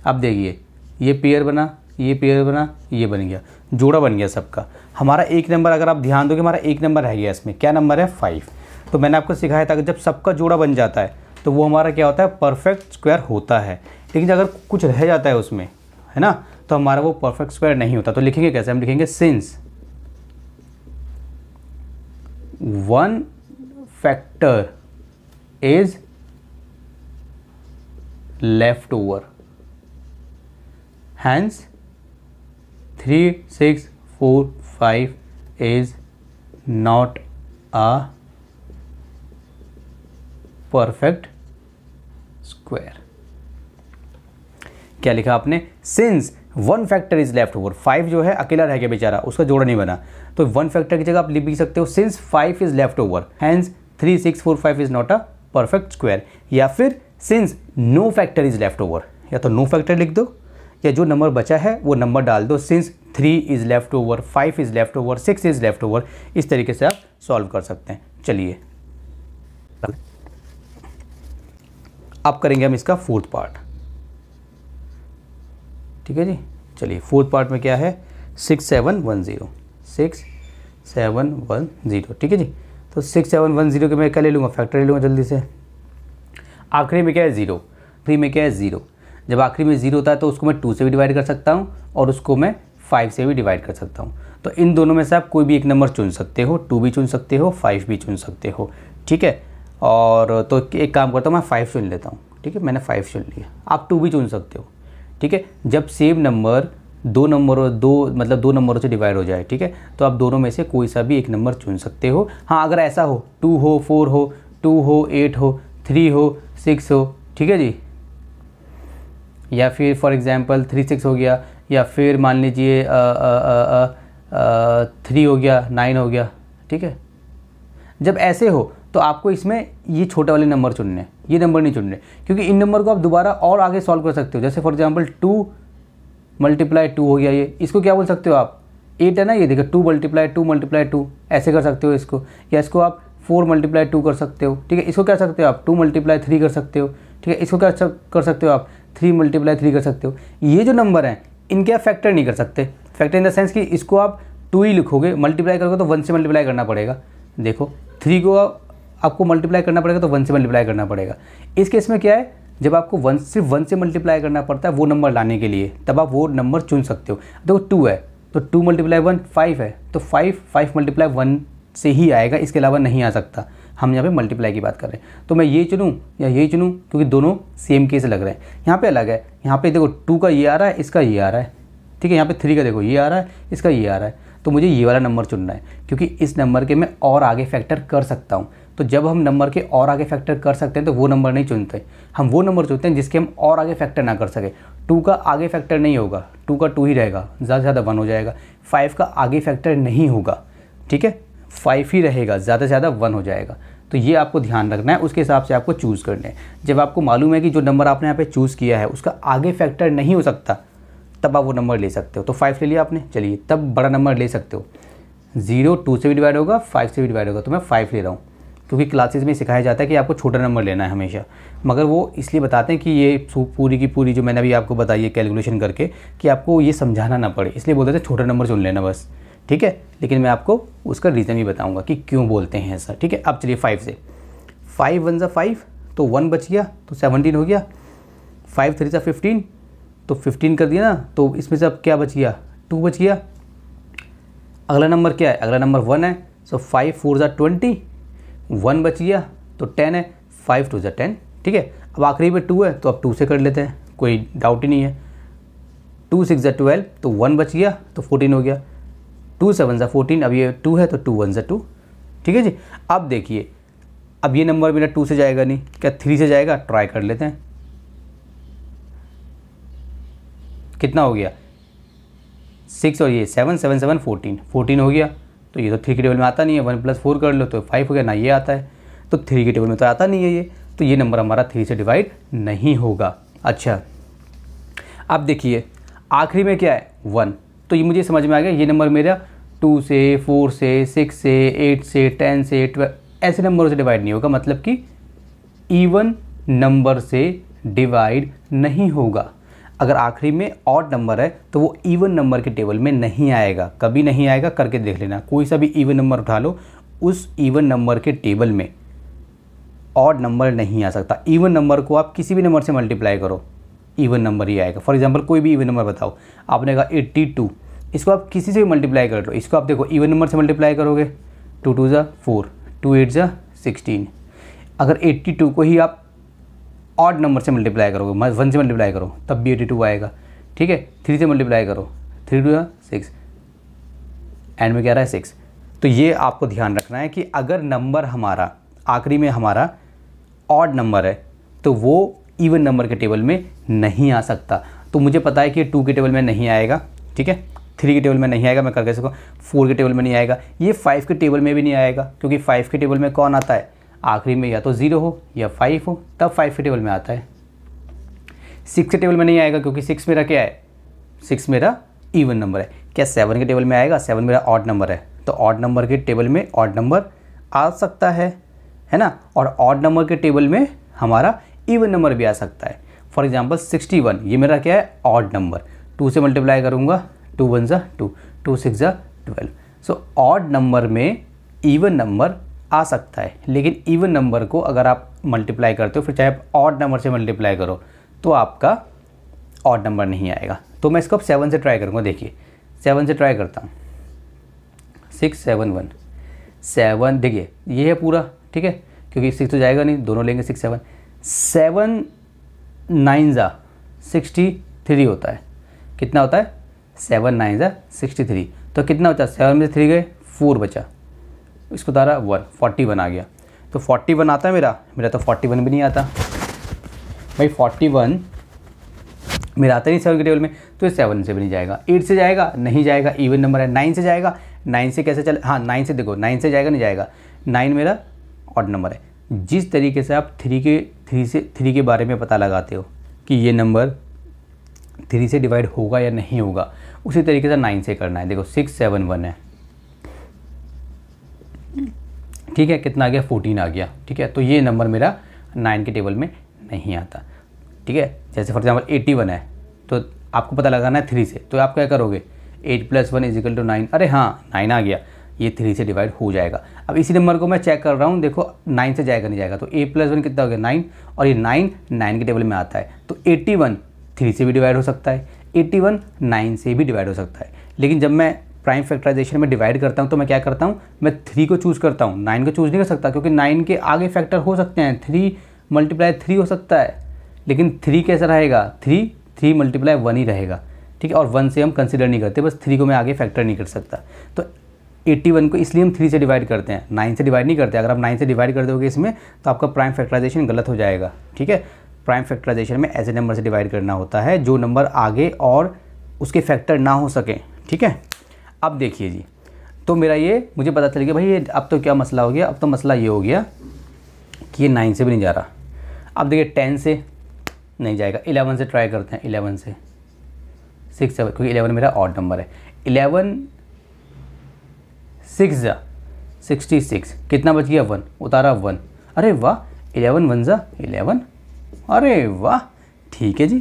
अब देखिए ये पेयर बना ये पेयर बना ये बन गया जोड़ा बन गया सबका हमारा एक नंबर अगर आप ध्यान दोगे हमारा एक नंबर रह गया इसमें क्या नंबर है फाइव तो मैंने आपको सिखाया था कि जब सबका जोड़ा बन जाता है तो वो हमारा क्या होता है परफेक्ट स्क्वायर होता है लेकिन अगर कुछ रह जाता है उसमें है ना तो हमारा वो परफेक्ट स्क्वायर नहीं होता तो लिखेंगे कैसे हम लिखेंगे since one factor is left over hence three six four five is not a perfect square क्या लिखा आपने since one factor is left over five जो है अकेला रह गया बेचारा उसका जोड़ा नहीं बना तो वन फैक्टर की जगह आप लिख सकते हो since five is left over hence three six four five is not a perfect square या फिर since no factor is left over या तो नो फैक्टर लिख दो या जो नंबर बचा है वो नंबर डाल दो since three is left over five is left over six is left over इस तरीके से आप सॉल्व कर सकते हैं चलिए अब करेंगे हम इसका फोर्थ पार्ट ठीक है जी चलिए फोर्थ पार्ट में क्या है six seven one zero six seven one zero ठीक है जी तो सिक्स सेवन वन ज़ीरो के मैं क्या ले लूँगा फैक्टर ले लूँगा जल्दी से आखिरी में क्या है ज़ीरो थ्री में क्या है ज़ीरो जब आखिरी में ज़ीरो होता है तो उसको मैं टू से भी डिवाइड कर सकता हूँ और उसको मैं फाइव से भी डिवाइड कर सकता हूँ तो इन दोनों में से आप कोई भी एक नंबर चुन सकते हो टू भी चुन सकते हो फाइव भी चुन सकते हो ठीक है और तो एक काम करता हूँ मैं फाइव चुन लेता हूँ ठीक है मैंने फाइव चुन लिया आप टू भी चुन सकते हो ठीक है जब सेम नंबर दो नंबरों दो मतलब दो नंबरों से डिवाइड हो जाए ठीक है तो आप दोनों में से कोई सा भी एक नंबर चुन सकते हो हाँ अगर ऐसा हो टू हो फोर हो टू हो एट हो थ्री हो सिक्स हो ठीक है जी या फिर फॉर एग्ज़ाम्पल थ्री सिक्स हो गया या फिर मान लीजिए थ्री हो गया नाइन हो गया ठीक है जब ऐसे हो तो आपको इसमें ये छोटे वाले नंबर चुनने ये नंबर नहीं चुनने क्योंकि इन नंबर को आप दोबारा और आगे सॉल्व कर सकते हो जैसे for example two multiply two हो गया ये इसको क्या बोल सकते हो आप एट है ना ये देखो two multiply two multiply two ऐसे कर सकते हो इसको या इसको आप फोर मल्टीप्लाई टू कर सकते हो ठीक है इसको क्या सकते हो आप टू मल्टीप्लाई थ्री कर सकते हो ठीक है इसको क्या कर सकते हो आप थ्री मल्टीप्लाई थ्री कर सकते हो ये जो नंबर हैं इनके आप फैक्टर नहीं कर सकते फैक्टर इन द सेंस कि इसको आप टू ही लिखोगे मल्टीप्लाई करोगे तो वन से मल्टीप्लाई करना पड़ेगा देखो थ्री को आपको मल्टीप्लाई करना पड़ेगा तो वन से मल्टीप्लाई करना पड़ेगा इस केस में क्या है जब आपको वन सिर्फ वन से मल्टीप्लाई करना पड़ता है वो नंबर लाने के लिए तब आप वो नंबर चुन सकते हो देखो टू है तो टू मल्टीप्लाई वन फाइव है तो फाइव फाइव मल्टीप्लाई वन से ही आएगा इसके अलावा नहीं आ सकता हम यहाँ पे मल्टीप्लाई की बात कर रहे हैं तो मैं ये चुनूँ या ये चुनूँ क्योंकि दोनों सेम केस लग रहे हैं यहाँ पे अलग है यहाँ पे देखो टू का ये आ रहा है इसका ये आ रहा है ठीक है यहाँ पे थ्री का देखो ये आ रहा है इसका ये आ रहा है तो मुझे ये वाला नंबर चुनना है क्योंकि इस नंबर के मैं और आगे फैक्टर कर सकता हूँ तो जब हम नंबर के और आगे फैक्टर कर सकते हैं तो वो नंबर नहीं चुनते हम वो नंबर चुनते हैं जिसके हम और आगे फैक्टर ना कर सके टू का आगे फैक्टर नहीं होगा टू का टू ही रहेगा ज़्यादा से ज़्यादा वन हो जाएगा फाइव का आगे फैक्टर नहीं होगा ठीक है फाइव ही रहेगा ज़्यादा से ज़्यादा वन हो जाएगा तो ये आपको ध्यान रखना है उसके हिसाब से आपको चूज़ करना है जब आपको मालूम है कि जो नंबर आपने यहाँ पे चूज़ किया है उसका आगे फैक्टर नहीं हो सकता तब आप वो नंबर ले सकते हो तो फाइव ले लिया आपने चलिए तब बड़ा नंबर ले सकते हो जीरो टू से भी डिवाइड होगा फाइव से भी डिवाइड होगा तो मैं फाइव ले रहा हूँ क्योंकि क्लासेज में सिखाया जाता है कि आपको छोटा नंबर लेना है हमेशा मगर वो इसलिए बताते हैं कि ये पूरी की पूरी जो मैंने अभी आपको बताई है कैलकुलेशन करके कि आपको ये समझाना ना पड़े इसलिए बोलते थे छोटा नंबर चुन लेना बस ठीक है लेकिन मैं आपको उसका रीज़न भी बताऊंगा कि क्यों बोलते हैं ऐसा ठीक है अब चलिए फाइव से फाइव वन ज़ा फाइव तो वन बच गया तो सेवनटीन हो गया फाइव थ्री ज़ा फिफ्टीन तो फिफ्टीन कर दिया ना तो इसमें से अब क्या बच गया टू बच गया अगला नंबर क्या है अगला नंबर वन है सो फाइव फोर ज़ा ट्वेंटी वन बच गया तो टेन है फाइव टू ज़ा टेन ठीक है अब आखिरी में टू है तो अब टू से कर लेते हैं कोई डाउट ही नहीं है टू सिक्स ज़ा ट्वेल्व तो वन बच गया तो फोर्टीन हो गया टू सेवन ज़ा फोर्टीन अब ये टू है तो टू वन ज़ा टू ठीक है जी अब देखिए अब ये नंबर मेरा टू से जाएगा नहीं क्या थ्री से जाएगा ट्राई कर लेते हैं कितना हो गया सिक्स और ये seven seven seven fourteen fourteen हो गया तो ये तो थ्री के टेबल में आता नहीं है वन प्लस फोर कर लो तो फाइव हो गया ना ये आता है तो थ्री के टेबल में तो आता नहीं है ये तो ये नंबर हमारा थ्री से डिवाइड नहीं होगा अच्छा अब देखिए आखिरी में क्या है वन तो ये मुझे समझ में आ गया ये नंबर मेरा टू से फोर से सिक्स से एट से टेन से ट्वेल्व ऐसे नंबरों से डिवाइड नहीं होगा मतलब कि इवन नंबर से डिवाइड नहीं होगा अगर आखिरी में ऑड नंबर है तो वो इवन नंबर के टेबल में नहीं आएगा कभी नहीं आएगा करके देख लेना कोई सा भी इवन नंबर उठा लो उस इवन नंबर के टेबल में ऑड नंबर नहीं आ सकता इवन नंबर को आप किसी भी नंबर से मल्टीप्लाई करो इवन नंबर ही आएगा फॉर एग्जाम्पल कोई भी इवन नंबर बताओ आपने कहा एट्टी टू इसको आप किसी से भी मल्टीप्लाई कर लो इसको आप देखो इवन नंबर से मल्टीप्लाई करोगे टू टू ज़ा फोर टू एट ज़ा सिक्सटीन अगर एट्टी टू को ही आप ऑड नंबर से मल्टीप्लाई करोगे वन से मल्टीप्लाई करो तब भी एट्टी टू आएगा ठीक है थ्री से मल्टीप्लाई करो थ्री टू ज़ा सिक्स एंड में क्या रहा है सिक्स तो ये आपको ध्यान रखना है कि अगर नंबर हमारा आखिरी में हमारा ऑड नंबर है तो वो इवन नंबर के टेबल में नहीं आ सकता तो मुझे पता है कि टू के टेबल में नहीं आएगा ठीक है थ्री के टेबल में नहीं आएगा मैं कर कैसे फोर के टेबल में नहीं आएगा ये फाइव के टेबल में भी नहीं आएगा क्योंकि फाइव के टेबल में कौन आता है आखिरी में या तो ज़ीरो हो या फाइव हो तब फाइव के टेबल में आता है सिक्स के टेबल में नहीं आएगा क्योंकि सिक्स मेरा क्या है सिक्स मेरा इवन नंबर है क्या सेवन के टेबल में आएगा सेवन मेरा ऑड नंबर है तो ऑड नंबर के टेबल में ऑड नंबर आ सकता है है ना और ऑड नंबर के टेबल में हमारा इवन नंबर भी आ सकता है फॉर एग्जाम्पल सिक्सटी वन ये मेरा क्या है ऑड नंबर टू से मल्टीप्लाई करूँगा टू वन ज़ा टू टू सिक्स ज़ा ट्वेल्व सो ऑड नंबर में इवन नंबर आ सकता है लेकिन इवन नंबर को अगर आप मल्टीप्लाई करते हो फिर चाहे आप ऑड नंबर से मल्टीप्लाई करो तो आपका ऑड नंबर नहीं आएगा तो मैं इसको अब सेवन से ट्राई करूँगा देखिए सेवन से ट्राई करता हूँ सिक्स सेवन वन सेवन देखिए ये है पूरा ठीक है क्योंकि सिक्स तो जाएगा नहीं दोनों लेंगे सिक्स सेवन सेवन नाइन ज़ा सिक्सटी थ्री होता है कितना होता है सेवन नाइन ज़ा सिक्सटी थ्री तो कितना बचा सेवन में से थ्री गए फोर बचा इसको तारा वन फोर्टी वन आ गया तो फोर्टी वन आता है मेरा मेरा तो फोर्टी वन भी नहीं आता भाई फोर्टी वन मेरा आता नहीं सेवन के टेबल में तो ये सेवन से भी नहीं जाएगा एट से जाएगा नहीं जाएगा इवन नंबर है नाइन से जाएगा नाइन से कैसे चले हाँ नाइन से देखो नाइन से जाएगा नहीं जाएगा नाइन मेरा ऑड नंबर है जिस तरीके से आप थ्री के थ्री से थ्री के बारे में पता लगाते हो कि ये नंबर थ्री से डिवाइड होगा या नहीं होगा उसी तरीके से नाइन से करना है देखो सिक्स सेवन वन है ठीक है कितना आ गया फोर्टीन आ गया ठीक है तो ये नंबर मेरा नाइन के टेबल में नहीं आता ठीक है जैसे फॉर एग्जाम्पल एट्टी वन है तो आपको पता लगाना है थ्री से तो आप क्या करोगे eight plus one equal to nine अरे हाँ नाइन आ गया ये थ्री से डिवाइड हो जाएगा अब इसी नंबर को मैं चेक कर रहा हूँ देखो नाइन से जाएगा नहीं जाएगा तो ए प्लस वन कितना हो गया नाइन और ये नाइन नाइन के टेबल में आता है तो एट्टी वन थ्री से भी डिवाइड हो सकता है एट्टी वन नाइन से भी डिवाइड हो सकता है लेकिन जब मैं प्राइम फैक्टराइजेशन में डिवाइड करता हूँ तो मैं क्या करता हूँ मैं थ्री को चूज़ करता हूँ नाइन को चूज़ नहीं कर सकता क्योंकि नाइन के आगे फैक्टर हो सकते हैं थ्री मल्टीप्लाई थ्री हो सकता है लेकिन थ्री कैसा रहेगा थ्री थ्री मल्टीप्लाई वन ही रहेगा ठीक है और वन से हम कंसिडर नहीं करते बस थ्री को मैं आगे फैक्टर नहीं कर सकता तो एट्टी वन को इसलिए हम थ्री से डिवाइड करते हैं नाइन से डिवाइड नहीं करते अगर आप नाइन से डिवाइड कर दोगे इसमें तो आपका प्राइम फैक्टराइजेशन गलत हो जाएगा ठीक है प्राइम फैक्टराइजेशन में ऐसे नंबर से डिवाइड करना होता है जो नंबर आगे और उसके फैक्टर ना हो सके ठीक है अब देखिए जी तो मेरा ये मुझे पता चल गया भाई ये अब तो क्या मसला हो गया अब तो मसला ये हो गया कि ये नाइन से भी नहीं जा रहा अब देखिए टेन से नहीं जाएगा इलेवन से ट्राई करते हैं इलेवन से सिक्स सेवन क्योंकि इलेवन मेरा ऑड नंबर है इलेवन सिक्स जा सिक्सटी सिक्स कितना बच गया वन उतारा वन अरे वाह इलेवन वन जा इलेवन अरे वाह ठीक है जी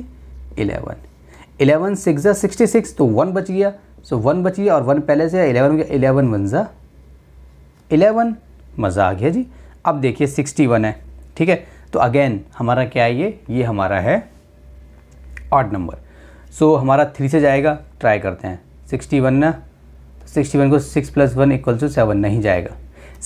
इलेवन इलेवन सिक्स जा सिक्सटी सिक्स तो वन बच गया सो वन बच गया और वन पहले से इलेवन हो गया इलेवन वन जा इलेवन मज़ा आ गया जी अब देखिए सिक्सटी वन है ठीक है तो अगेन हमारा क्या है ये ये हमारा है ऑड नंबर सो हमारा थ्री से जाएगा ट्राई करते हैं सिक्सटी वन ना सिक्सटी वन को six plus one equal to seven नहीं जाएगा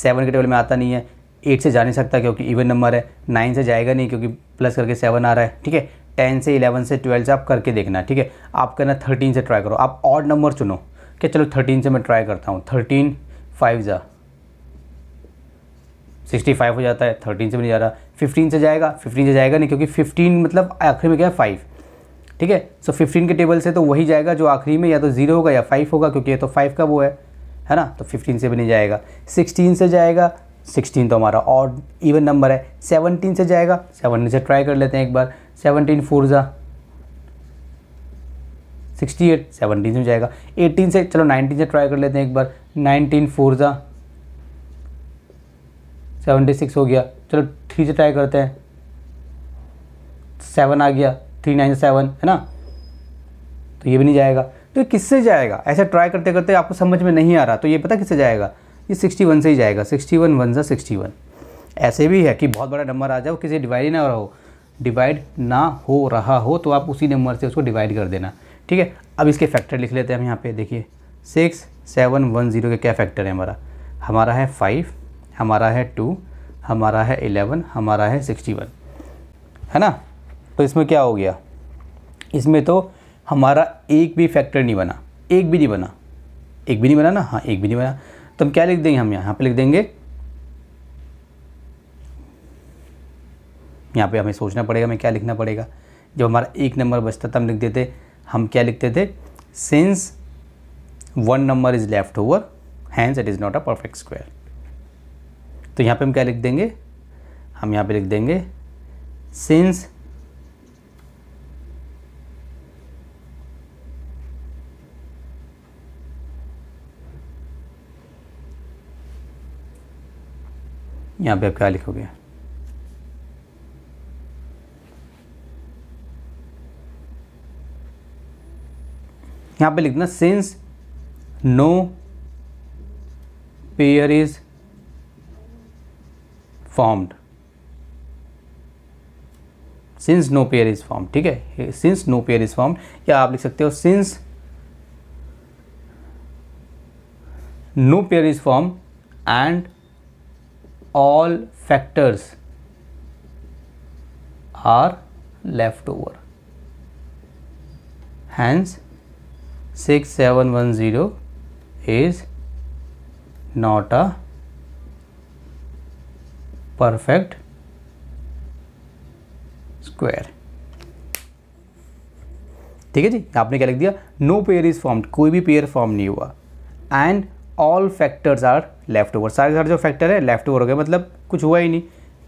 सेवन के टेबल में आता नहीं है एट से जा नहीं सकता क्योंकि इवन नंबर है नाइन से जाएगा नहीं क्योंकि प्लस करके सेवन आ रहा है ठीक है टेन से इलेवन से ट्वेल्व से आप करके देखना ठीक है आप करना थर्टीन से ट्राई करो आप ऑड नंबर चुनो कि चलो थर्टीन से मैं ट्राई करता हूँ थर्टीन फाइव जा सिक्सटी फाइव हो जाता है थर्टीन से भी नहीं जा रहा फिफ्टीन से जाएगा फिफ्टीन से जाएगा नहीं क्योंकि फिफ्टीन मतलब आखिर में क्या है फाइव ठीक है सो फिफ्टीन के टेबल से तो वही जाएगा जो आखिरी में या तो जीरो होगा या फाइव होगा क्योंकि ये तो फाइव का वो है है ना तो फिफ्टीन से भी नहीं जाएगा सिक्सटीन से जाएगा सिक्सटीन तो हमारा और इवन नंबर है सेवनटीन से जाएगा सेवनटीन से ट्राई कर लेते हैं एक बार सेवनटीन फोर ज़ा सिक्सटी एट सेवनटीन से जाएगा एटीन से चलो नाइनटीन से ट्राई कर लेते हैं एक बार नाइनटीन फोर ज़ा सेवेंटी सिक्स हो गया चलो थ्री से ट्राई करते हैं सेवन आ गया थ्री नाइन सेवन है ना तो ये भी नहीं जाएगा तो ये किससे जाएगा ऐसे ट्राई करते करते आपको समझ में नहीं आ रहा तो ये पता किससे जाएगा ये सिक्सटी वन से ही जाएगा सिक्सटी वन वन सा सिक्सटी वन ऐसे भी है कि बहुत बड़ा नंबर आ जाए किसी डिवाइड ही ना हो डिवाइड ना हो रहा हो तो आप उसी नंबर से उसको डिवाइड कर देना ठीक है अब इसके फैक्टर लिख लेते हैं हम यहाँ पे देखिए सिक्स सेवन वन ज़ीरो के क्या फैक्टर है हमारा हमारा है फाइव हमारा है टू हमारा है एलेवन हमारा है सिक्सटी वन है ना तो इसमें क्या हो गया इसमें तो हमारा एक भी फैक्टर नहीं बना एक भी नहीं बना एक भी नहीं बना ना हाँ एक भी नहीं बना तो हम क्या लिख देंगे हम यहाँ पर लिख देंगे यहाँ पे हमें सोचना पड़ेगा हमें क्या लिखना पड़ेगा जब हमारा एक नंबर बचता था हम लिख देते हम क्या लिखते थे since one number is left over hence it is not a perfect square तो यहाँ पे हम क्या लिख देंगे हम यहाँ पे लिख देंगे सिंस यहाँ पे आप क्या लिखोगे यहाँ पे लिखना since no pair is formed since no pair is form ठीक है since no pair is form या आप लिख सकते हो since no pair is form and all factors are left over hence 6710 is not a perfect square ठीक है जी आपने क्या लिख दिया नो पेयर इज फॉर्म्ड कोई भी पेयर फॉर्म नहीं हुआ and all factors are left over सारे सारे जो फैक्टर है लेफ्ट ओवर हो गए मतलब कुछ हुआ ही नहीं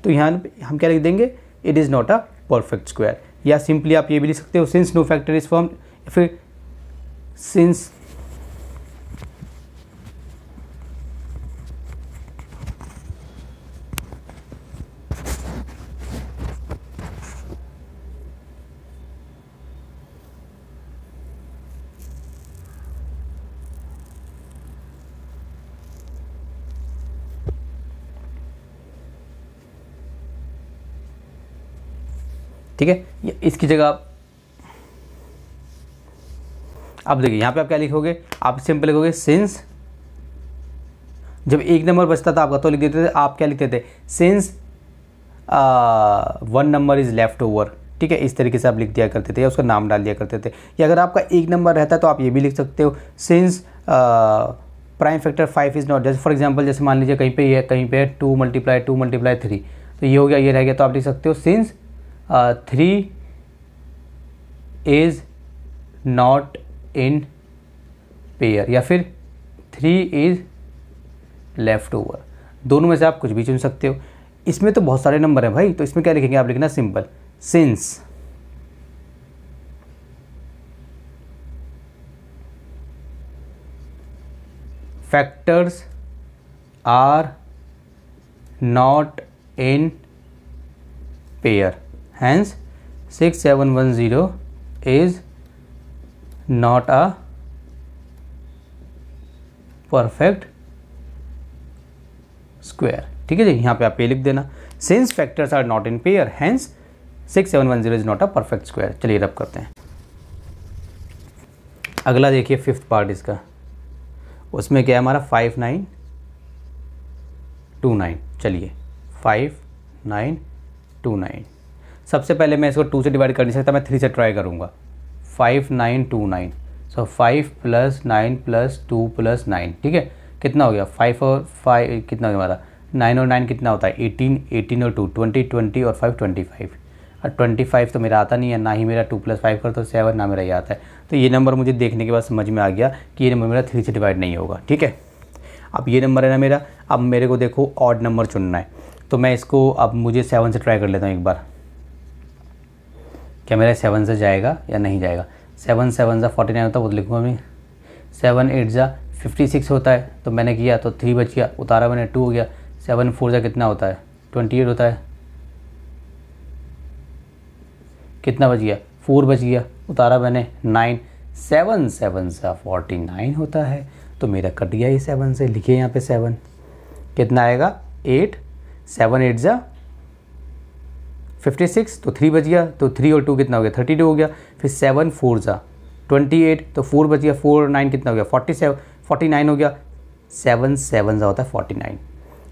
तो यहाँ हम क्या लिख देंगे it is not a perfect square या सिंपली आप ये भी लिख सकते हो since no factor is form फिर सिंस ठीक है इसकी जगह अब देखिए यहाँ पे आप क्या लिखोगे आप सिंपल लिखोगे सिंस जब एक नंबर बचता था आपका तो लिख देते थे आप क्या लिखते थे since one number is left over ठीक है इस तरीके से आप लिख दिया करते थे या उसका नाम डाल दिया करते थे या अगर आपका एक नंबर रहता है तो आप ये भी लिख सकते हो since prime factor five is not जैसे फॉर एग्जाम्पल जैसे मान लीजिए कहीं पर ये कहीं पर two multiply two multiply three तो ये हो गया ये रह गया तो आप लिख सकते हो since three is not in pair या फिर थ्री इज लेफ्ट ओवर दोनों में से आप कुछ भी चुन सकते हो इसमें तो बहुत सारे नंबर हैं भाई तो इसमें क्या लिखेंगे आप लिखना simple since factors are not in pair six seven one zero is not a perfect square ठीक है जी यहाँ पे आप ये लिख देना since factors are not in pair hence six seven one zero is not a perfect square चलिए रब करते हैं अगला देखिए फिफ्थ पार्ट इसका उसमें क्या है हमारा फाइव नाइन टू नाइन चलिए फाइव नाइन टू नाइन सबसे पहले मैं इसको टू से डिवाइड कर नहीं सकता मैं थ्री से ट्राई करूँगा five nine two nine so five plus nine plus two plus nine ठीक है कितना हो गया फाइव और फाइव कितना हो गया हमारा नाइन और नाइन कितना होता है एटीन एटीन और टू ट्वेंटी ट्वेंटी और फाइव ट्वेंटी फाइव और ट्वेंटी फाइव तो मेरा आता नहीं है ना ही मेरा टू प्लस फाइव करता तो सेवन ना मेरा ये आता है तो ये नंबर मुझे देखने के बाद समझ में आ गया कि ये नंबर मेरा थ्री से डिवाइड नहीं होगा ठीक है अब ये नंबर है ना मेरा अब मेरे को देखो ऑड नंबर चुनना है तो मैं इसको अब मुझे सेवन से ट्राई कर लेता हूँ एक बार क्या मेरा सेवन से जाएगा या नहीं जाएगा सेवन सेवन ज़ा फोर्टी नाइन होता है वो तो लिखूँगा मैं सेवन एट ज़ा फिफ्टी सिक्स होता है तो मैंने किया तो थ्री बच गया उतारा मैंने टू हो गया सेवन फोर ज़ा कितना होता है ट्वेंटी एट होता है कितना बच गया फोर बच गया उतारा मैंने नाइन सेवन सेवन ज़ा फोर्टी नाइन होता है तो मेरा कट गया ये सेवन से लिखे यहाँ पे सेवन कितना आएगा एट सेवन एट ज़ा फिफ्टी सिक्स तो थ्री बज गया तो थ्री और टू कितना हो गया थर्टी टू हो गया फिर सेवन फोर ज़ा ट्वेंटी एट तो फोर बज गया फोर और नाइन कितना हो गया फोर्टी सेवन नाइन हो गया सेवन सेवन ज़ा होता है फोर्टी नाइन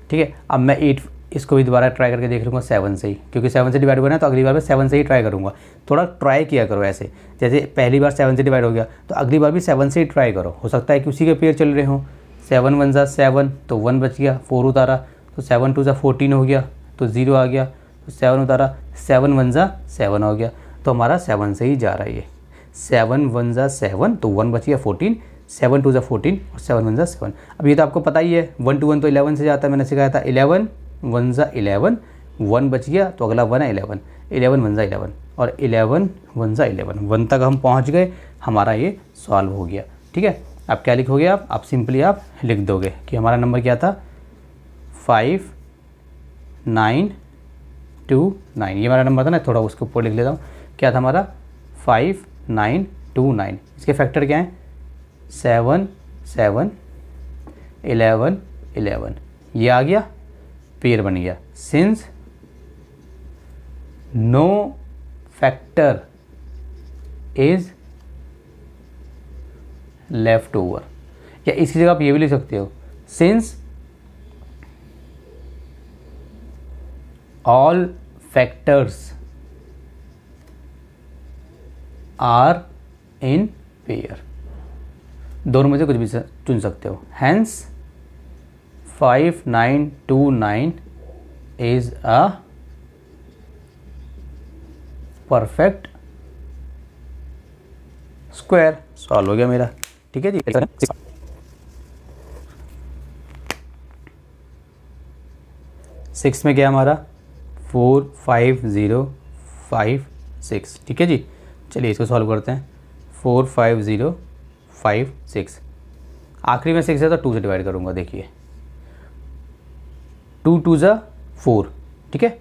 ठीक है अब मैं एट इसको भी दोबारा ट्राई करके देख लूँगा सेवन से ही क्योंकि सेवन से डिवाइड होना है तो अगली बार मैं सेवन से ही ट्राई करूँगा थोड़ा ट्राई किया करो ऐसे जैसे पहली बार सेवन से डिवाइड हो गया तो अगली बार भी सेवन से ही ट्राई करो हो सकता है कि उसी के पेयर चल रहे हों सेवन वन ज़ा सेवन तो वन बच गया फोर उतारा तो सेवन टू ज़ा फोर्टीन हो गया तो ज़ीरो आ गया सेवन उतारा सेवन वन ज़ा सेवन हो गया तो हमारा सेवन से ही जा रहा है ये सेवन वन ज़ा सेवन तो वन बच गया फोर्टीन सेवन टू ज़ा फोर्टीन और सेवन वन ज़ा सेवन अब ये तो आपको पता ही है वन टू वन तो इलेवन से जाता है मैंने सिखाया था इलेवन वन ज़ा इलेवन वन बच गया तो अगला वन है इलेवन इलेवन वन ज़ा इलेवन और इलेवन वन ज़ा इलेवन वन तक हम पहुँच गए हमारा ये सॉल्व हो गया ठीक है आप क्या लिखोगे आप आप सिंपली आप लिख दोगे कि हमारा नंबर क्या था फाइव नाइन टू नाइन ये हमारा नंबर था ना थोड़ा उसके ऊपर लिख लेता हूँ क्या था हमारा फाइव नाइन टू नाइन इसके फैक्टर क्या हैं सेवन सेवन एलेवन एलेवन ये आ गया पेयर बन गया since no factor is left over या इसी जगह आप ये भी लिख सकते हो since all factors are in pair दोनों में से कुछ भी चुन सकते हो hence five nine two nine is a perfect square solve हो गया मेरा ठीक है जी सिक्स में क्या हमारा four five zero five six ठीक है जी चलिए इसको सॉल्व करते हैं four five zero five six आखिरी में सिक्स है तो टू से डिवाइड करूँगा देखिए टू टू ज़ा फोर ठीक है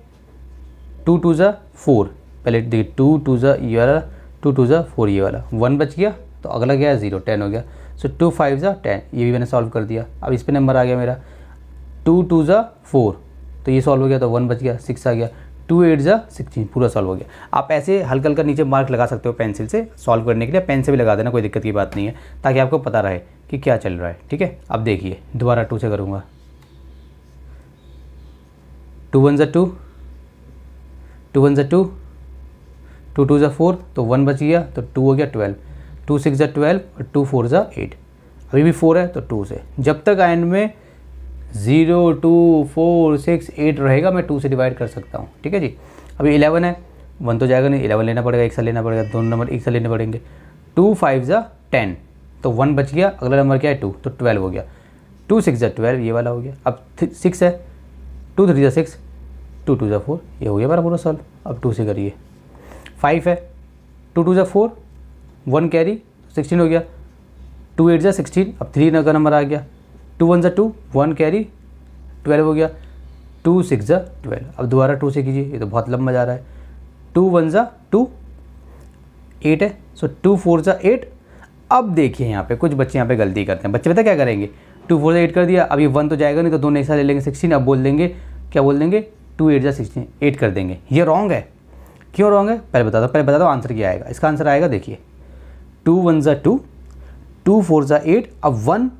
टू टू ज़ा फोर पहले देखिए टू टू ज़ा ये वाला टू टू ज़ा फोर ये वाला वन बच गया तो अगला गया ज़ीरो टेन हो गया सो टू फाइव ज़ा टेन ये भी मैंने सॉल्व कर दिया अब इस पर नंबर आ गया मेरा टू टू ज़ा फोर तो ये सॉल्व हो गया तो वन बच गया सिक्स आ गया टू एट ज़ा सिक्सटीन पूरा सॉल्व हो गया आप ऐसे हल्का हल्का नीचे मार्क लगा सकते हो पेंसिल से सॉल्व करने के लिए पेन से भी लगा देना कोई दिक्कत की बात नहीं है ताकि आपको पता रहे कि क्या चल रहा है ठीक है अब देखिए दोबारा टू से करूँगा टू वन ज़ा टू टू वन ज़ा टू टू टू ज़ा फोर तो वन बच गया तो टू हो गया ट्वेल्व टू सिक्स ज़ा ट्वेल्व और टू फोर ज़ा एट अभी भी फोर है तो टू से जब तक एंड में zero two four six eight रहेगा मैं टू से डिवाइड कर सकता हूँ ठीक है जी अभी इलेवन है वन तो जाएगा नहीं इलेवन लेना पड़ेगा एक साल लेना पड़ेगा दोनों नंबर एक साल लेने पड़ेंगे टू फाइव ज़ा टेन तो वन बच गया अगला नंबर क्या है टू तो ट्वेल्व हो गया टू सिक्स ज़ा ट्वेल्व ये वाला हो गया अब सिक्स है टू थ्री ज़ा सिक्स टू टू ज़ा फोर ये हो गया हमारा पूरा सॉल्व अब टू से करिए फाइव है टू टू ज़ा फोर वन कैरी सिक्सटीन हो गया टू एट ज़ा सिक्सटीन अब थ्री का नंबर आ गया टू वन ज़ा टू वन कैरी ट्वेल्व हो गया टू सिक्स ज़ा ट्वेल्व अब दोबारा टू से कीजिए ये तो बहुत लंबा जा रहा है टू वन ज़ा टू एट है सो टू फोर ज़ा एट अब देखिए यहाँ पे कुछ बच्चे यहाँ पे गलती करते हैं बच्चे पता क्या करेंगे टू फोर ज़ा एट कर दिया अब ये वन तो जाएगा नहीं तो दोनों ऐसा ले लेंगे सिक्सटीन अब बोल देंगे क्या बोल देंगे टू एट ज़ा सिक्सटीन एट कर देंगे ये रॉन्ग है क्यों रॉन्ग है पहले बता दो पहले बता दो आंसर क्या आएगा इसका आंसर आएगा देखिए टू वन ज़ा टू टू फोर ज़ा एट अब वन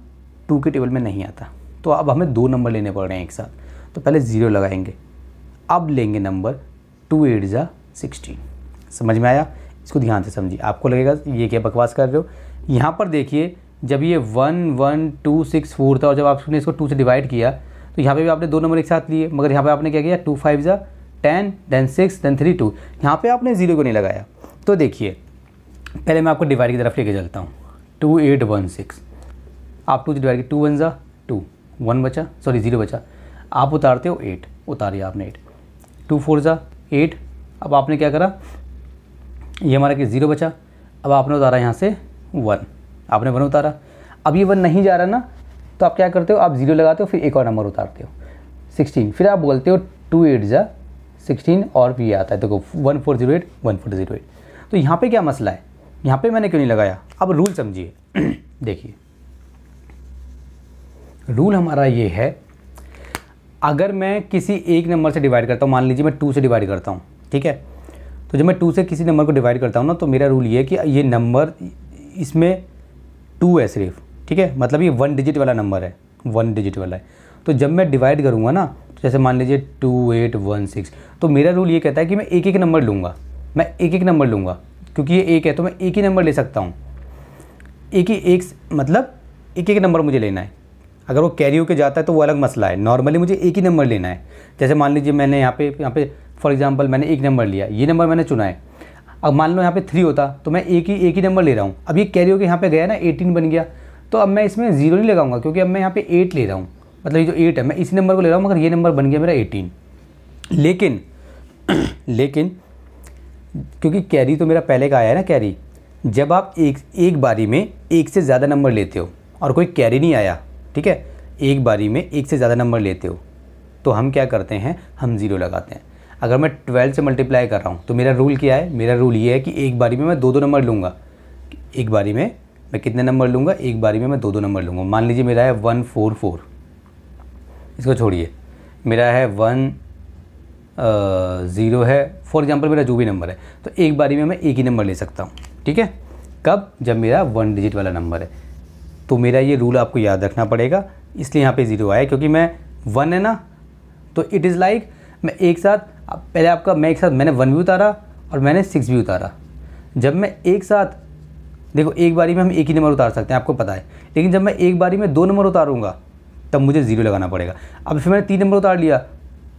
टू के टेबल में नहीं आता तो अब हमें दो नंबर लेने पड़ रहे हैं एक साथ तो पहले ज़ीरो लगाएंगे अब लेंगे नंबर टू एट ज़ा सिक्सटीन समझ में आया इसको ध्यान से समझिए आपको लगेगा ये क्या बकवास कर रहे हो यहाँ पर देखिए जब ये one one two six four था और जब आपने इसको टू से डिवाइड किया तो यहाँ पे भी आपने दो नंबर एक साथ लिए मगर यहाँ पे आपने क्या किया टू फाइव ज़ा ten then six then three two यहाँ पे आपने ज़ीरो को नहीं लगाया तो देखिए पहले मैं आपको डिवाइड की तरफ लेके चलता हूँ टू एट वन सिक्स आप टू से डिवाइड टू वन ज़ा टू वन बचा सॉरी ज़ीरो बचा आप उतारते हो एट उतारिए आपने एट टू फोर ज़ा एट अब आपने क्या करा ये हमारा कि ज़ीरो बचा अब आपने उतारा यहाँ से वन आपने वन उतारा अब ये वन नहीं जा रहा ना तो आप क्या करते हो आप ज़ीरो लगाते हो फिर एक और नंबर उतारते हो सिक्सटीन फिर आप बोलते हो टू एट ज़ा सिक्सटीन और भी आता है देखो one four zero eight one four zero eight तो यहाँ पे क्या मसला है यहाँ पे मैंने क्यों नहीं लगाया अब रूल समझिए देखिए रूल हमारा ये है अगर मैं किसी एक नंबर से डिवाइड करता हूँ मान लीजिए मैं टू से डिवाइड करता हूँ ठीक है तो जब मैं टू से किसी नंबर को डिवाइड करता हूँ ना तो मेरा रूल ये है कि ये नंबर इसमें टू है सिर्फ ठीक है मतलब ये वन डिजिट वाला नंबर है वन डिजिट वाला है तो जब मैं डिवाइड करूँगा ना तो जैसे मान लीजिए टू एट वन सिक्स तो मेरा रूल ये कहता है कि मैं एक एक नंबर लूँगा मैं एक एक नंबर लूँगा क्योंकि ये एक है तो मैं एक ही नंबर ले सकता हूँ एक ही एक मतलब एक एक नंबर मुझे लेना है अगर वो कैरी होकर जाता है तो वो अलग मसला है नॉर्मली मुझे एक ही नंबर लेना है जैसे मान लीजिए मैंने यहाँ पे यहाँ पे फॉर एग्जाम्पल मैंने एक नंबर लिया ये नंबर मैंने चुना है अब मान लो यहाँ पे थ्री होता तो मैं एक ही एक ही नंबर ले रहा हूँ अब ये कैरी होकर यहाँ पे गया ना एटीन बन गया तो अब मैं इसमें जीरो नहीं लगाऊंगा क्योंकि अब मैं यहाँ पे एट ले रहा हूँ मतलब ये जो एट है मैं इसी नंबर को ले रहा हूँ मगर ये नंबर बन गया मेरा एटीन लेकिन लेकिन क्योंकि कैरी तो मेरा पहले का आया है ना कैरी जब आप एक एक बारी में एक से ज़्यादा नंबर लेते हो और कोई कैरी नहीं आया ठीक है एक बारी में एक से ज़्यादा नंबर लेते हो तो हम क्या करते हैं हम ज़ीरो लगाते हैं अगर मैं ट्वेल्व से मल्टीप्लाई कर रहा हूँ तो मेरा रूल क्या है मेरा रूल ये है कि एक बारी में मैं दो दो नंबर लूँगा एक बारी में मैं कितने नंबर लूँगा एक बारी में मैं दो दो नंबर लूँगा मान लीजिए मेरा है वन फोर फोर इसको छोड़िए मेरा है वन ज़ीरो है फॉर एग्ज़ाम्पल मेरा जो भी नंबर है तो एक बारी में मैं एक ही नंबर ले सकता हूँ ठीक है कब जब मेरा वन डिजिट वाला नंबर है तो मेरा ये रूल आपको याद रखना पड़ेगा इसलिए यहाँ पे ज़ीरो आया क्योंकि मैं वन है ना तो इट इज़ लाइक मैं एक साथ पहले आपका मैं एक साथ मैंने वन भी उतारा और मैंने सिक्स भी उतारा जब मैं एक साथ देखो एक बारी में हम एक ही नंबर उतार सकते हैं आपको पता है लेकिन जब मैं एक बारी में दो नंबर उतारूँगा तब मुझे ज़ीरो लगाना पड़ेगा अब फिर मैंने तीन नंबर उतार लिया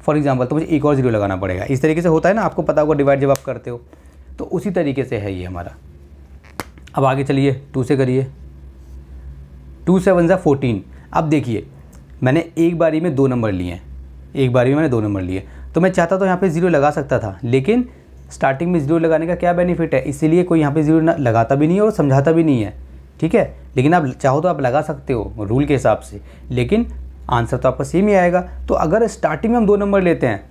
फॉर एग्ज़ाम्पल तो मुझे एक और ज़ीरो लगाना पड़ेगा इस तरीके से होता है ना आपको पता होगा डिवाइड जब आप करते हो तो उसी तरीके से है ये हमारा अब आगे चलिए टू से करिए टू सेवन ज़ा फोर्टीन अब देखिए मैंने एक बारी में दो नंबर लिए हैं एक बारी में मैंने दो नंबर लिए तो मैं चाहता तो यहाँ पे ज़ीरो लगा सकता था लेकिन स्टार्टिंग में ज़ीरो लगाने का क्या बेनिफिट है इसीलिए कोई यहाँ पे ज़ीरो लगाता भी नहीं है और समझाता भी नहीं है ठीक है लेकिन आप चाहो तो आप लगा सकते हो रूल के हिसाब से लेकिन आंसर तो आपका सेम ही आएगा तो अगर स्टार्टिंग में हम दो नंबर लेते हैं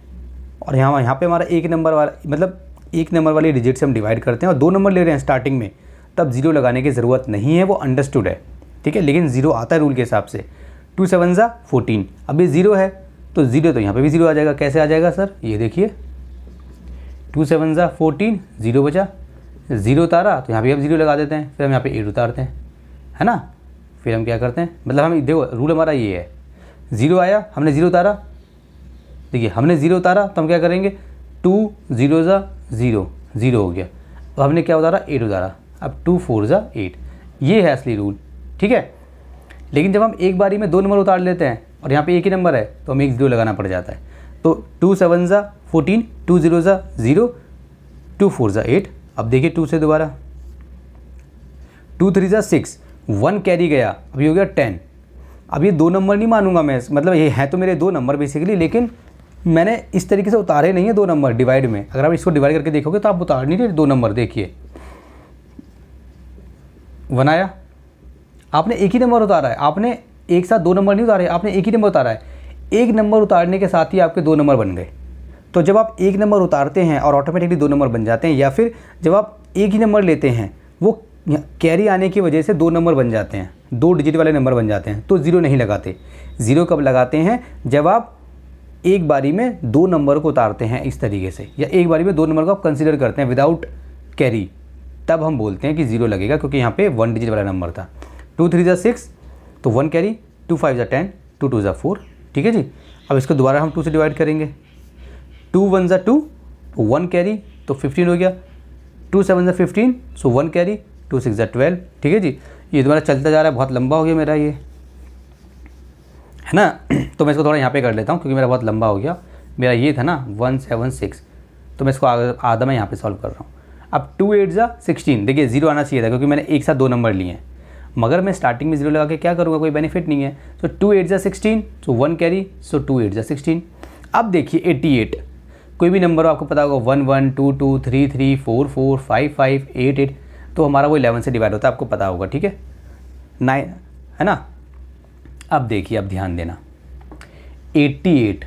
और यहाँ यहाँ पर हमारा एक नंबर वाला मतलब एक नंबर वाली डिजिट से हम डिवाइड करते हैं और दो नंबर ले रहे हैं स्टार्टिंग में तब ज़ीरो लगाने की ज़रूरत नहीं है वो अंडरस्टूड है ठीक है लेकिन ज़ीरो आता है रूल के हिसाब से टू सेवन ज़ा फोर्टीन अब ये ज़ीरो है तो ज़ीरो तो यहाँ पे भी ज़ीरो आ जाएगा कैसे आ जाएगा सर ये देखिए टू सेवन ज़ा फोर्टीन ज़ीरो बचा ज़ीरो उतारा तो यहाँ पे हम ज़ीरो लगा देते हैं फिर हम यहाँ पे एट उतारते हैं है ना फिर हम क्या करते हैं मतलब हम देखो रूल हमारा ये है ज़ीरो आया हमने ज़ीरो उतारा देखिए हमने ज़ीरो उतारा तो हम क्या करेंगे टू ज़ीरो ज़ा ज़ीरो ज़ीरो हो गया अब हमने क्या उतारा एट उतारा अब टू फोर ज़ा एट ये है असली रूल ठीक है लेकिन जब हम एक बारी में दो नंबर उतार लेते हैं और यहाँ पे एक ही नंबर है तो हमें एक जीरो लगाना पड़ जाता है तो टू सेवन ज़ा फोर्टीन टू ज़ीरो ज़ा ज़ीरो टू फोर ज़ा एट अब देखिए टू से दोबारा टू थ्री ज़ा सिक्स वन कैरी गया अभी हो गया टेन अब ये दो नंबर नहीं मानूंगा मैं मतलब ये है तो मेरे दो नंबर बेसिकली लेकिन मैंने इस तरीके से उतारे नहीं है दो नंबर डिवाइड में अगर आप इसको डिवाइड करके देखोगे तो आप उतार नहीं रहे दो नंबर देखिए वन आया आपने एक ही नंबर उतारा है आपने एक साथ दो नंबर नहीं उतारे आपने एक ही नंबर उतारा है एक नंबर उतारने के साथ ही आपके दो नंबर बन गए तो जब आप एक नंबर उतारते हैं और ऑटोमेटिकली दो नंबर बन जाते हैं या फिर जब आप एक ही नंबर लेते हैं वो कैरी आने की वजह से दो नंबर बन जाते हैं दो डिजिट वाले नंबर बन जाते हैं तो ज़ीरो नहीं लगाते ज़ीरो कब लगाते हैं जब आप एक बारी में दो नंबर को उतारते हैं इस तरीके से या एक बारी में दो नंबर को आप कंसिडर करते हैं विदाउट कैरी तब हम बोलते हैं कि ज़ीरो लगेगा क्योंकि यहाँ पे वन डिजिट वाला नंबर था टू थ्री ज़ा सिक्स तो वन कैरी टू फाइव ज़ा टेन टू टू ज़ा फोर ठीक है जी अब इसको दोबारा हम टू से डिवाइड करेंगे टू वन ज़ा टू तो वन कैरी तो फिफ्टीन हो गया टू सेवन ज़ा fifteen so one carry two six ज़ा ट्वेल्व ठीक है जी ये दोबारा चलता जा रहा है बहुत लंबा हो गया मेरा ये है ना तो मैं इसको थोड़ा यहाँ पे कर लेता हूँ क्योंकि मेरा बहुत लंबा हो गया मेरा ये था ना वन सेवन सिक्स तो मैं इसको आधा मैं यहाँ पे सॉल्व कर रहा हूँ अब टू एट ज़ा सिक्सटीन देखिए जीरो आना चाहिए था क्योंकि मैंने एक साथ दो नंबर लिए हैं मगर मैं स्टार्टिंग में जीरो लगा के क्या करूँगा कोई बेनिफिट नहीं है सो टू एट ज़ा sixteen so one carry so two eight ज़ा सिक्सटीन अब देखिए एट्टी एट कोई भी नंबर हो आपको पता होगा one one two two three three four four five five eight eight तो हमारा वो इलेवन से डिवाइड होता है आपको पता होगा ठीक है नाइन है ना अब देखिए अब ध्यान देना एट्टी एट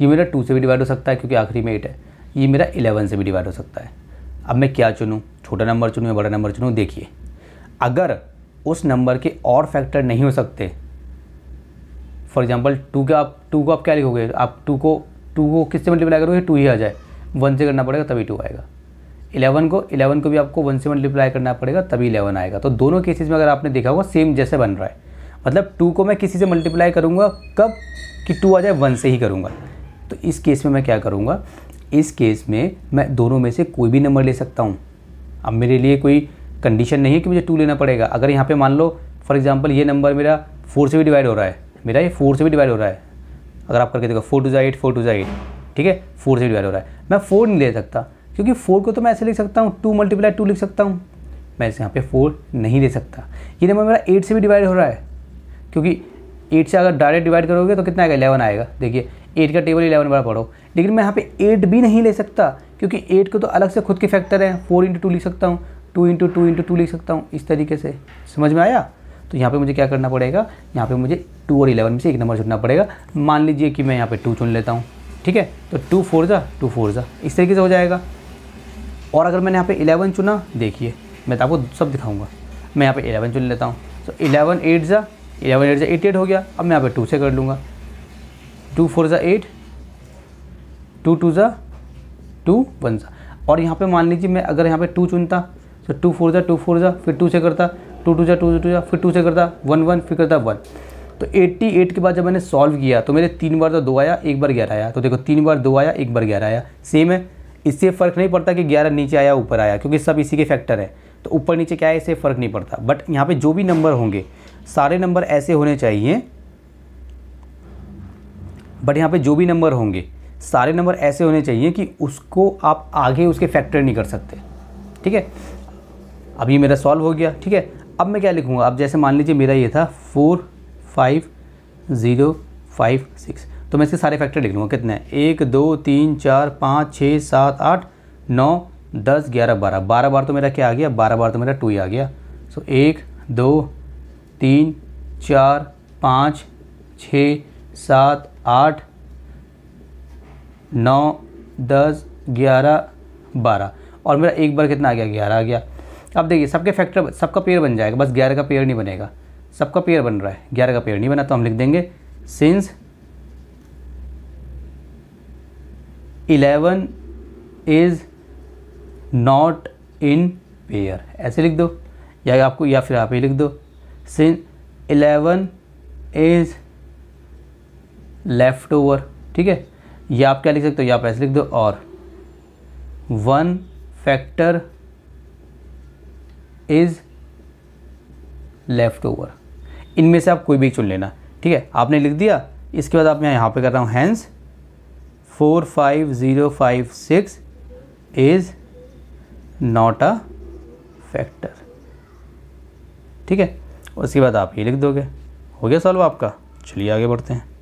ये मेरा टू से भी डिवाइड हो सकता है क्योंकि आखिरी में एट है ये मेरा इलेवन से भी डिवाइड हो सकता है अब मैं क्या चुनूँ छोटा नंबर चुनूँ या बड़ा नंबर चुनूँ देखिए अगर उस नंबर के और फैक्टर नहीं हो सकते फॉर एग्जाम्पल टू के आप टू को आप क्या लिखोगे आप टू को टू को किससे मल्टीप्लाई करोगे टू ही आ जाए वन से करना पड़ेगा तभी टू आएगा इलेवन को इलेवन को भी आपको वन से मल्टीप्लाई करना पड़ेगा तभी इलेवन आएगा तो दोनों केसेज में अगर आपने देखा होगा सेम जैसे बन रहा है मतलब टू को मैं किसी से मल्टीप्लाई करूँगा कब कि टू आ जाए वन से ही करूँगा तो इस केस में मैं क्या करूँगा इस केस में मैं दोनों में से कोई भी नंबर ले सकता हूँ अब मेरे लिए कोई कंडीशन नहीं है कि मुझे टू लेना पड़ेगा अगर यहाँ पे मान लो फॉर एग्जाम्पल ये नंबर मेरा फोर से भी डिवाइड हो रहा है मेरा ये फोर से भी डिवाइड हो रहा है अगर आप करके देखो फोर टू ज़ाइट फोर टू ज़ाइट ठीक है फोर से भी डिवाइड हो रहा है मैं फोर नहीं ले सकता क्योंकि फोर को तो मैं ऐसे लिख सकता हूँ टू मल्टीप्लाई टू लिख सकता हूँ मैं इसे यहाँ पे फोर नहीं ले सकता ये नंबर मेरा एट से भी डिवाइड हो रहा है क्योंकि एट से अगर डायरेक्ट डिवाइड करोगे तो कितना आएगा इलेवन आएगा देखिए एट का टेबल इलेवन बार पढ़ो लेकिन मैं यहाँ पे एट भी नहीं ले सकता क्योंकि एट को तो अलग से खुद के फैक्टर हैं फोर इंटू टू लिख सकता हूँ two into two into two लिख सकता हूँ इस तरीके से समझ में आया तो यहाँ पे मुझे क्या करना पड़ेगा यहाँ पे मुझे टू और इलेवन में से एक नंबर चुनना पड़ेगा मान लीजिए कि मैं यहाँ पे टू चुन लेता हूँ ठीक है तो टू फोर ज़ा टू फोर ज़ा इस तरीके से हो जाएगा और अगर मैंने यहाँ पे इलेवन चुना देखिए मैं तो आपको सब दिखाऊंगा मैं यहाँ पे इलेवन चुन लेता हूँ तो इलेवन एट ज़ा इलेवन एट ज़ा एट एट हो गया अब मैं यहाँ पे टू से कर लूँगा टू फोर ज़ा एट टू टू ज़ा टू वन ज़ा और यहाँ पे मान लीजिए मैं अगर यहाँ पे टू चुनता तो टू फोर जा टू फोर जा फिर टू से करता टू टू जा टू टू जा फिर टू से करता वन वन फिर करता वन तो एट्टी एट के बाद जब मैंने सॉल्व किया तो मेरे तीन बार तो दो आया एक बार ग्यारह आया तो देखो तीन बार दो आया एक बार ग्यारह आया सेम है इससे फ़र्क नहीं पड़ता कि ग्यारह नीचे आया ऊपर आया क्योंकि सब इसी के फैक्टर है तो ऊपर नीचे क्या है इससे फ़र्क नहीं पड़ता बट यहाँ पर जो भी नंबर होंगे सारे नंबर ऐसे होने चाहिए बट यहाँ पर जो भी नंबर होंगे सारे नंबर ऐसे होने चाहिए कि उसको आप आगे उसके फैक्टर नहीं कर सकते ठीक है अब ये मेरा सॉल्व हो गया ठीक है अब मैं क्या लिखूँगा अब जैसे मान लीजिए मेरा ये था four five zero five six तो मैं इसके सारे फैक्टर लिख लूँगा कितने एक दो तीन चार पाँच छः सात आठ नौ दस ग्यारह बारह बारह बार तो मेरा क्या आ गया बारह बार तो मेरा टू ही आ गया सो एक दो तीन चार पाँच छ सात आठ नौ दस ग्यारह बारह और मेरा एक बार कितना आ गया ग्यारह आ गया अब देखिए सबके फैक्टर सबका पेयर बन जाएगा बस ग्यारह का पेयर नहीं बनेगा सबका पेयर बन रहा है ग्यारह का पेयर नहीं बना तो हम लिख देंगे since eleven is not in pair ऐसे लिख दो या आपको या फिर आप ही लिख दो since eleven is left over ठीक है या आप क्या लिख सकते हो या आप ऐसे लिख दो और one factor is left over इनमें से आप कोई भी चुन लेना ठीक है आपने लिख दिया इसके बाद आप मैं यहाँ पे कर रहा हूँ hence four five zero five six is not a factor ठीक है उसके बाद आप ये लिख दोगे हो गया सॉल्व आपका चलिए आगे बढ़ते हैं